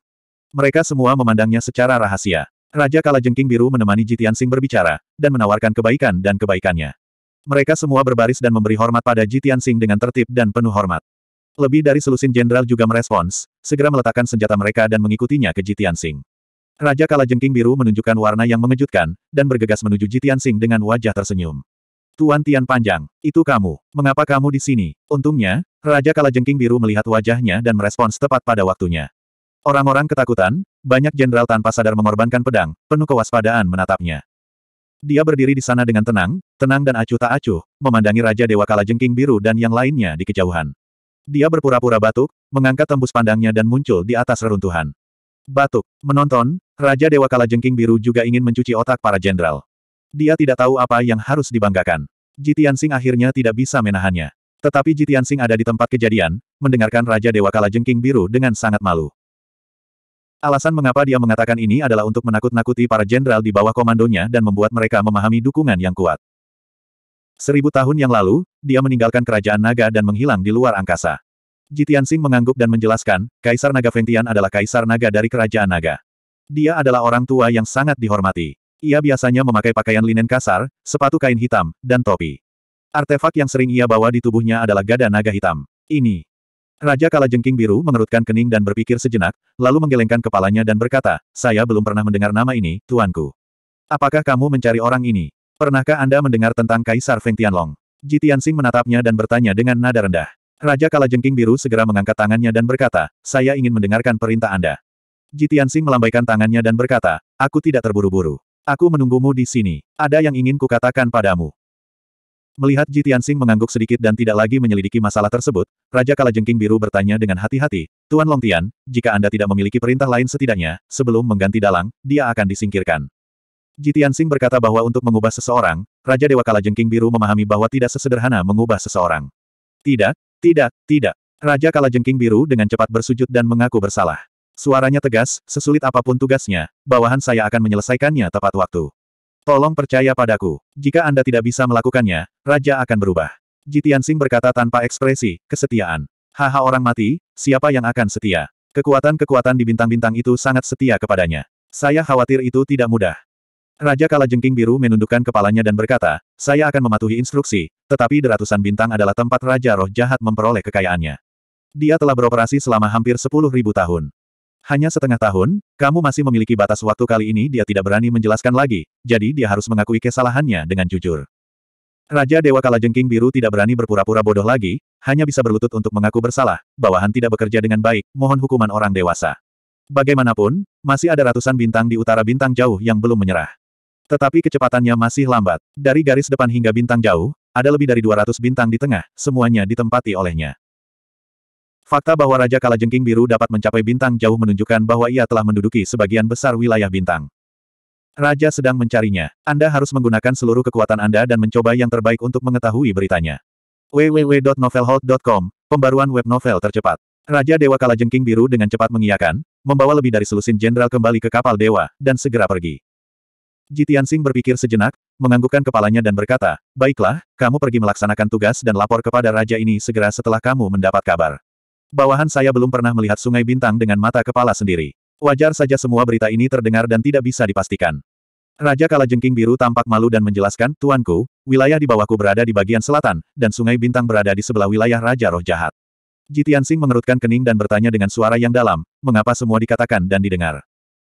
Mereka semua memandangnya secara rahasia. Raja Kalajengking Biru menemani Jitian Singh berbicara, dan menawarkan kebaikan dan kebaikannya. Mereka semua berbaris dan memberi hormat pada Jitian Singh dengan tertib dan penuh hormat. Lebih dari selusin jenderal juga merespons, segera meletakkan senjata mereka dan mengikutinya ke Jitian Singh. Raja Kala Jengking biru menunjukkan warna yang mengejutkan, dan bergegas menuju Jitian Sing dengan wajah tersenyum. Tuan Tian Panjang, itu kamu. Mengapa kamu di sini? Untungnya, Raja Kala Jengking biru melihat wajahnya dan merespons tepat pada waktunya. Orang-orang ketakutan, banyak jenderal tanpa sadar mengorbankan pedang, penuh kewaspadaan menatapnya. Dia berdiri di sana dengan tenang, tenang dan acuh tak acuh, memandangi Raja Dewa Kala Jengking biru dan yang lainnya di kejauhan. Dia berpura-pura batuk, mengangkat tembus pandangnya dan muncul di atas reruntuhan. Batuk. Menonton, Raja Dewa Kala Jengking Biru juga ingin mencuci otak para jenderal. Dia tidak tahu apa yang harus dibanggakan. Jitian Sing akhirnya tidak bisa menahannya. Tetapi Jitian Sing ada di tempat kejadian, mendengarkan Raja Dewa Kala Jengking Biru dengan sangat malu. Alasan mengapa dia mengatakan ini adalah untuk menakut-nakuti para jenderal di bawah komandonya dan membuat mereka memahami dukungan yang kuat. Seribu tahun yang lalu, dia meninggalkan kerajaan naga dan menghilang di luar angkasa. Jitian Sing mengangguk dan menjelaskan, Kaisar Naga Fengtian adalah Kaisar Naga dari Kerajaan Naga. Dia adalah orang tua yang sangat dihormati. Ia biasanya memakai pakaian linen kasar, sepatu kain hitam, dan topi. Artefak yang sering ia bawa di tubuhnya adalah gada naga hitam. Ini. Raja Kala Jengking Biru mengerutkan kening dan berpikir sejenak, lalu menggelengkan kepalanya dan berkata, saya belum pernah mendengar nama ini, tuanku. Apakah kamu mencari orang ini? Pernahkah Anda mendengar tentang Kaisar Feng Tianlong? Jitian Sing menatapnya dan bertanya dengan nada rendah. Raja Kalajengking Biru segera mengangkat tangannya dan berkata, saya ingin mendengarkan perintah Anda. Jitiansing melambaikan tangannya dan berkata, aku tidak terburu-buru. Aku menunggumu di sini. Ada yang ingin kukatakan padamu. Melihat Jitiansing mengangguk sedikit dan tidak lagi menyelidiki masalah tersebut, Raja Kalajengking Biru bertanya dengan hati-hati, Tuan Longtian, jika Anda tidak memiliki perintah lain setidaknya, sebelum mengganti dalang, dia akan disingkirkan. Jitiansing berkata bahwa untuk mengubah seseorang, Raja Dewa Kalajengking Biru memahami bahwa tidak sesederhana mengubah seseorang. Tidak, tidak, tidak. Raja Kalajengking Biru dengan cepat bersujud dan mengaku bersalah. Suaranya tegas, sesulit apapun tugasnya, bawahan saya akan menyelesaikannya tepat waktu. Tolong percaya padaku. Jika Anda tidak bisa melakukannya, Raja akan berubah. Jitian Sing berkata tanpa ekspresi, kesetiaan. Haha orang mati, siapa yang akan setia? Kekuatan-kekuatan di bintang-bintang itu sangat setia kepadanya. Saya khawatir itu tidak mudah. Raja Kala Jengking Biru menundukkan kepalanya dan berkata, saya akan mematuhi instruksi, tetapi deratusan bintang adalah tempat Raja Roh Jahat memperoleh kekayaannya. Dia telah beroperasi selama hampir sepuluh ribu tahun. Hanya setengah tahun, kamu masih memiliki batas waktu kali ini dia tidak berani menjelaskan lagi, jadi dia harus mengakui kesalahannya dengan jujur. Raja Dewa Kala Jengking Biru tidak berani berpura-pura bodoh lagi, hanya bisa berlutut untuk mengaku bersalah, bawahan tidak bekerja dengan baik, mohon hukuman orang dewasa. Bagaimanapun, masih ada ratusan bintang di utara bintang jauh yang belum menyerah. Tetapi kecepatannya masih lambat. Dari garis depan hingga bintang jauh, ada lebih dari 200 bintang di tengah, semuanya ditempati olehnya. Fakta bahwa Raja Kalajengking Biru dapat mencapai bintang jauh menunjukkan bahwa ia telah menduduki sebagian besar wilayah bintang. Raja sedang mencarinya. Anda harus menggunakan seluruh kekuatan Anda dan mencoba yang terbaik untuk mengetahui beritanya. www.novelhold.com, pembaruan web novel tercepat. Raja Dewa Kalajengking Biru dengan cepat mengiyakan, membawa lebih dari selusin jenderal kembali ke kapal dewa, dan segera pergi. Jitian Sing berpikir sejenak, menganggukkan kepalanya dan berkata, Baiklah, kamu pergi melaksanakan tugas dan lapor kepada raja ini segera setelah kamu mendapat kabar. Bawahan saya belum pernah melihat sungai bintang dengan mata kepala sendiri. Wajar saja semua berita ini terdengar dan tidak bisa dipastikan. Raja Kalajengking Biru tampak malu dan menjelaskan, Tuanku, wilayah di bawahku berada di bagian selatan, dan sungai bintang berada di sebelah wilayah Raja Roh Jahat. Jitian Sing mengerutkan kening dan bertanya dengan suara yang dalam, mengapa semua dikatakan dan didengar.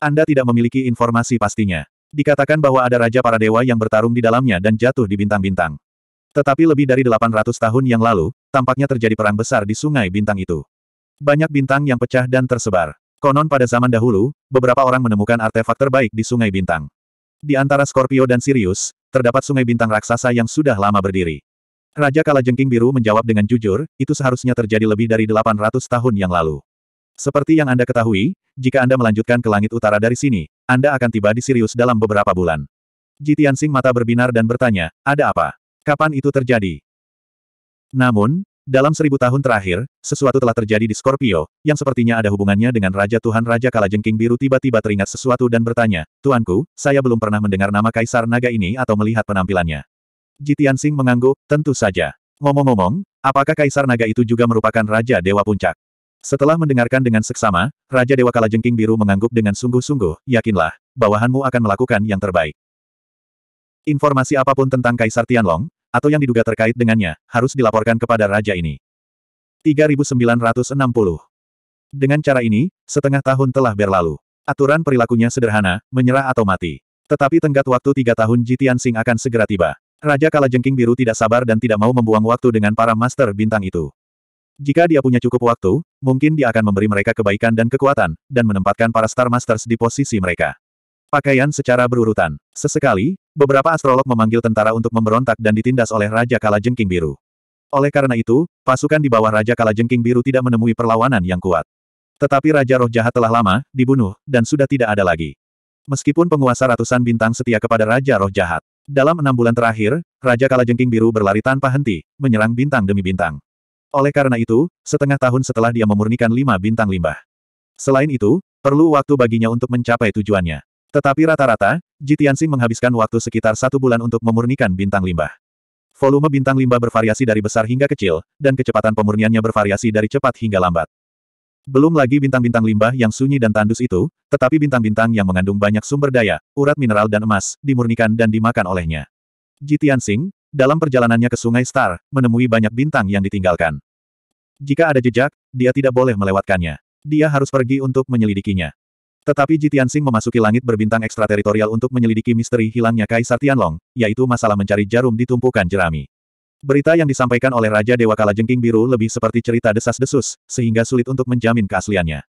Anda tidak memiliki informasi pastinya. Dikatakan bahwa ada raja para dewa yang bertarung di dalamnya dan jatuh di bintang-bintang. Tetapi lebih dari 800 tahun yang lalu, tampaknya terjadi perang besar di sungai bintang itu. Banyak bintang yang pecah dan tersebar. Konon pada zaman dahulu, beberapa orang menemukan artefak terbaik di sungai bintang. Di antara Scorpio dan Sirius, terdapat sungai bintang raksasa yang sudah lama berdiri. Raja Kalajengking Biru menjawab dengan jujur, itu seharusnya terjadi lebih dari 800 tahun yang lalu. Seperti yang Anda ketahui, jika Anda melanjutkan ke langit utara dari sini, anda akan tiba di Sirius dalam beberapa bulan. Jitian Sing mata berbinar dan bertanya, ada apa? Kapan itu terjadi? Namun, dalam seribu tahun terakhir, sesuatu telah terjadi di Scorpio, yang sepertinya ada hubungannya dengan Raja Tuhan Raja Kalajengking Biru tiba-tiba teringat sesuatu dan bertanya, Tuanku, saya belum pernah mendengar nama Kaisar Naga ini atau melihat penampilannya. Jitian Sing mengangguk, tentu saja. Ngomong-ngomong, apakah Kaisar Naga itu juga merupakan Raja Dewa Puncak? Setelah mendengarkan dengan seksama, Raja Dewa Kalajengking Biru mengangguk dengan sungguh-sungguh, yakinlah, bawahanmu akan melakukan yang terbaik. Informasi apapun tentang Kaisar Tianlong, atau yang diduga terkait dengannya, harus dilaporkan kepada raja ini. 3960 Dengan cara ini, setengah tahun telah berlalu. Aturan perilakunya sederhana, menyerah atau mati. Tetapi tenggat waktu tiga tahun Jitian Sing akan segera tiba. Raja Kalajengking Biru tidak sabar dan tidak mau membuang waktu dengan para master bintang itu. Jika dia punya cukup waktu, mungkin dia akan memberi mereka kebaikan dan kekuatan, dan menempatkan para Star Masters di posisi mereka. Pakaian secara berurutan. Sesekali, beberapa astrolog memanggil tentara untuk memberontak dan ditindas oleh Raja Kalajengking Biru. Oleh karena itu, pasukan di bawah Raja Kalajengking Biru tidak menemui perlawanan yang kuat. Tetapi Raja Roh Jahat telah lama, dibunuh, dan sudah tidak ada lagi. Meskipun penguasa ratusan bintang setia kepada Raja Roh Jahat. Dalam enam bulan terakhir, Raja Kalajengking Biru berlari tanpa henti, menyerang bintang demi bintang. Oleh karena itu, setengah tahun setelah dia memurnikan lima bintang limbah. Selain itu, perlu waktu baginya untuk mencapai tujuannya. Tetapi rata-rata, Jitiansing menghabiskan waktu sekitar satu bulan untuk memurnikan bintang limbah. Volume bintang limbah bervariasi dari besar hingga kecil, dan kecepatan pemurniannya bervariasi dari cepat hingga lambat. Belum lagi bintang-bintang limbah yang sunyi dan tandus itu, tetapi bintang-bintang yang mengandung banyak sumber daya, urat mineral dan emas, dimurnikan dan dimakan olehnya. Jitiansing, dalam perjalanannya ke Sungai Star, menemui banyak bintang yang ditinggalkan. Jika ada jejak, dia tidak boleh melewatkannya. Dia harus pergi untuk menyelidikinya. Tetapi Jitiansing memasuki langit berbintang ekstrateritorial untuk menyelidiki misteri hilangnya Kaisar Tianlong, yaitu masalah mencari jarum di tumpukan jerami. Berita yang disampaikan oleh Raja Dewa Kala Jengking Biru lebih seperti cerita desas-desus, sehingga sulit untuk menjamin keasliannya.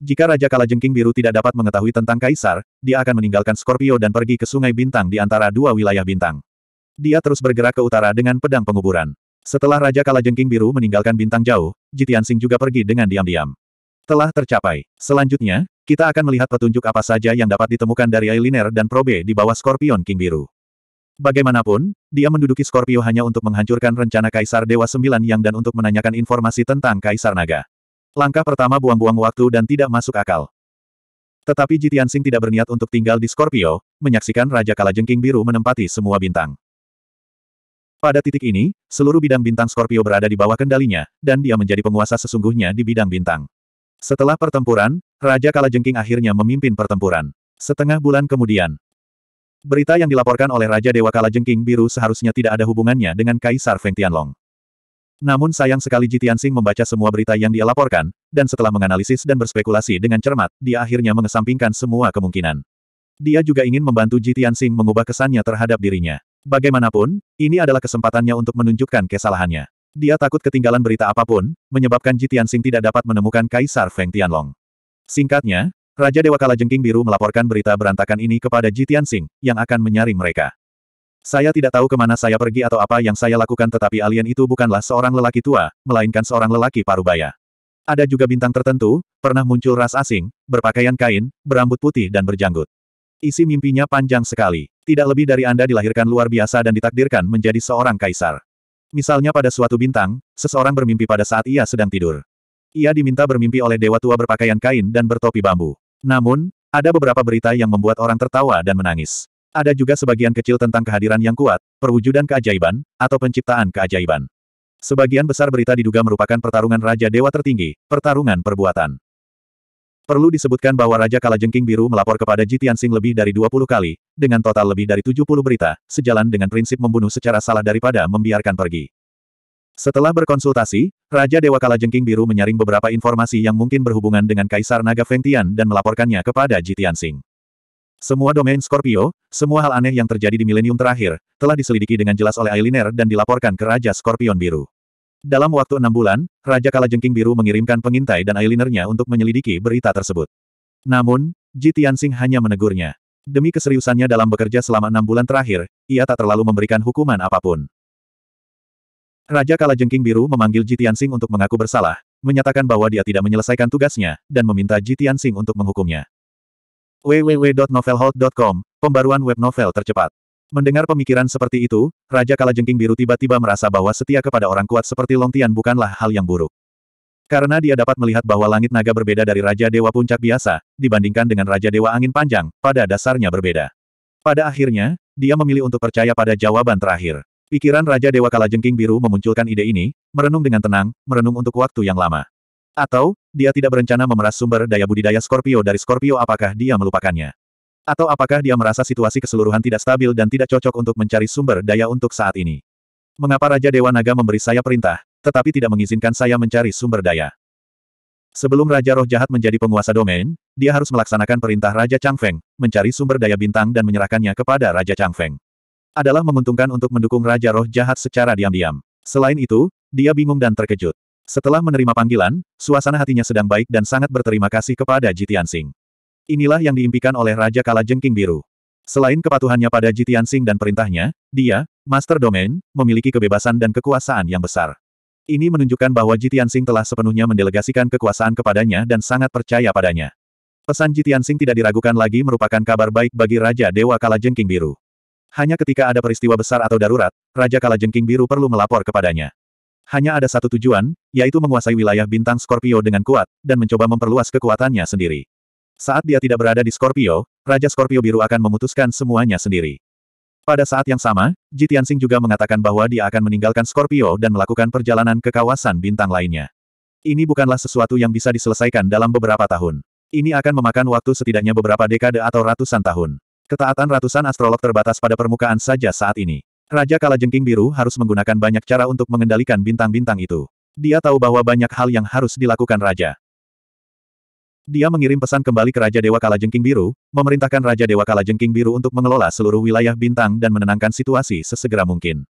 Jika Raja Kala Jengking Biru tidak dapat mengetahui tentang Kaisar, dia akan meninggalkan Scorpio dan pergi ke Sungai Bintang di antara dua wilayah bintang. Dia terus bergerak ke utara dengan pedang penguburan. Setelah Raja Kalajengking Biru meninggalkan bintang jauh, Jitian juga pergi dengan diam-diam. Telah tercapai. Selanjutnya, kita akan melihat petunjuk apa saja yang dapat ditemukan dari Ailiner dan Probe di bawah Scorpion King Biru. Bagaimanapun, dia menduduki Scorpio hanya untuk menghancurkan rencana Kaisar Dewa Sembilan Yang dan untuk menanyakan informasi tentang Kaisar Naga. Langkah pertama buang-buang waktu dan tidak masuk akal. Tetapi Jitian tidak berniat untuk tinggal di Scorpio, menyaksikan Raja Kalajengking Biru menempati semua bintang. Pada titik ini, seluruh bidang bintang Scorpio berada di bawah kendalinya, dan dia menjadi penguasa sesungguhnya di bidang bintang. Setelah pertempuran, Raja Kalajengking akhirnya memimpin pertempuran. Setengah bulan kemudian, berita yang dilaporkan oleh Raja Dewa Kalajengking Biru seharusnya tidak ada hubungannya dengan Kaisar Feng Tianlong. Namun sayang sekali Ji Tianxing membaca semua berita yang dia laporkan, dan setelah menganalisis dan berspekulasi dengan cermat, dia akhirnya mengesampingkan semua kemungkinan. Dia juga ingin membantu Ji Tianxing mengubah kesannya terhadap dirinya. Bagaimanapun, ini adalah kesempatannya untuk menunjukkan kesalahannya. Dia takut ketinggalan berita apapun, menyebabkan Ji Tianxing tidak dapat menemukan Kaisar Feng Tianlong. Singkatnya, Raja Dewa Kala Jengking Biru melaporkan berita berantakan ini kepada Ji Tianxing, yang akan menyaring mereka. Saya tidak tahu kemana saya pergi atau apa yang saya lakukan tetapi alien itu bukanlah seorang lelaki tua, melainkan seorang lelaki parubaya. Ada juga bintang tertentu, pernah muncul ras asing, berpakaian kain, berambut putih dan berjanggut. Isi mimpinya panjang sekali. Tidak lebih dari Anda dilahirkan luar biasa dan ditakdirkan menjadi seorang kaisar. Misalnya pada suatu bintang, seseorang bermimpi pada saat ia sedang tidur. Ia diminta bermimpi oleh dewa tua berpakaian kain dan bertopi bambu. Namun, ada beberapa berita yang membuat orang tertawa dan menangis. Ada juga sebagian kecil tentang kehadiran yang kuat, perwujudan keajaiban, atau penciptaan keajaiban. Sebagian besar berita diduga merupakan pertarungan Raja Dewa Tertinggi, pertarungan perbuatan. Perlu disebutkan bahwa Raja Kalajengking Biru melapor kepada Ji Tianxing lebih dari 20 kali, dengan total lebih dari 70 berita, sejalan dengan prinsip membunuh secara salah daripada membiarkan pergi. Setelah berkonsultasi, Raja Dewa Kalajengking Biru menyaring beberapa informasi yang mungkin berhubungan dengan Kaisar Naga Feng Tian dan melaporkannya kepada Ji Tianxing. Semua domain Scorpio, semua hal aneh yang terjadi di milenium terakhir, telah diselidiki dengan jelas oleh Ailiner dan dilaporkan ke Raja Scorpion Biru. Dalam waktu enam bulan, Raja Kalajengking Biru mengirimkan pengintai dan eyelinernya untuk menyelidiki berita tersebut. Namun, Ji Tianxing hanya menegurnya. Demi keseriusannya dalam bekerja selama enam bulan terakhir, ia tak terlalu memberikan hukuman apapun. Raja Kalajengking Biru memanggil Ji Tianxing untuk mengaku bersalah, menyatakan bahwa dia tidak menyelesaikan tugasnya, dan meminta Ji Tianxing untuk menghukumnya. www.novelhold.com, pembaruan web novel tercepat. Mendengar pemikiran seperti itu, Raja Kalajengking Biru tiba-tiba merasa bahwa setia kepada orang kuat seperti Long Tian bukanlah hal yang buruk. Karena dia dapat melihat bahwa langit naga berbeda dari Raja Dewa Puncak biasa, dibandingkan dengan Raja Dewa Angin Panjang, pada dasarnya berbeda. Pada akhirnya, dia memilih untuk percaya pada jawaban terakhir. Pikiran Raja Dewa Kalajengking Biru memunculkan ide ini, merenung dengan tenang, merenung untuk waktu yang lama. Atau, dia tidak berencana memeras sumber daya budidaya Scorpio dari Scorpio apakah dia melupakannya. Atau apakah dia merasa situasi keseluruhan tidak stabil dan tidak cocok untuk mencari sumber daya untuk saat ini? Mengapa Raja Dewa Naga memberi saya perintah, tetapi tidak mengizinkan saya mencari sumber daya? Sebelum Raja Roh Jahat menjadi penguasa domain, dia harus melaksanakan perintah Raja Chang Feng, mencari sumber daya bintang dan menyerahkannya kepada Raja Chang Feng. Adalah menguntungkan untuk mendukung Raja Roh Jahat secara diam-diam. Selain itu, dia bingung dan terkejut. Setelah menerima panggilan, suasana hatinya sedang baik dan sangat berterima kasih kepada Jitian Sing. Inilah yang diimpikan oleh Raja Kala Jengking Biru. Selain kepatuhannya pada Jitian Sing dan perintahnya, dia, Master Domain, memiliki kebebasan dan kekuasaan yang besar. Ini menunjukkan bahwa Jitian Sing telah sepenuhnya mendelegasikan kekuasaan kepadanya dan sangat percaya padanya. Pesan Jitian Sing tidak diragukan lagi merupakan kabar baik bagi Raja Dewa Kala Jengking Biru. Hanya ketika ada peristiwa besar atau darurat, Raja Kala Jengking Biru perlu melapor kepadanya. Hanya ada satu tujuan, yaitu menguasai wilayah bintang Scorpio dengan kuat, dan mencoba memperluas kekuatannya sendiri. Saat dia tidak berada di Scorpio, Raja Scorpio Biru akan memutuskan semuanya sendiri. Pada saat yang sama, Ji Tianxing juga mengatakan bahwa dia akan meninggalkan Scorpio dan melakukan perjalanan ke kawasan bintang lainnya. Ini bukanlah sesuatu yang bisa diselesaikan dalam beberapa tahun. Ini akan memakan waktu setidaknya beberapa dekade atau ratusan tahun. Ketaatan ratusan astrolog terbatas pada permukaan saja saat ini. Raja Kalajengking Biru harus menggunakan banyak cara untuk mengendalikan bintang-bintang itu. Dia tahu bahwa banyak hal yang harus dilakukan Raja. Dia mengirim pesan kembali ke Raja Dewa Kalajengking Biru, memerintahkan Raja Dewa Kalajengking Biru untuk mengelola seluruh wilayah bintang dan menenangkan situasi sesegera mungkin.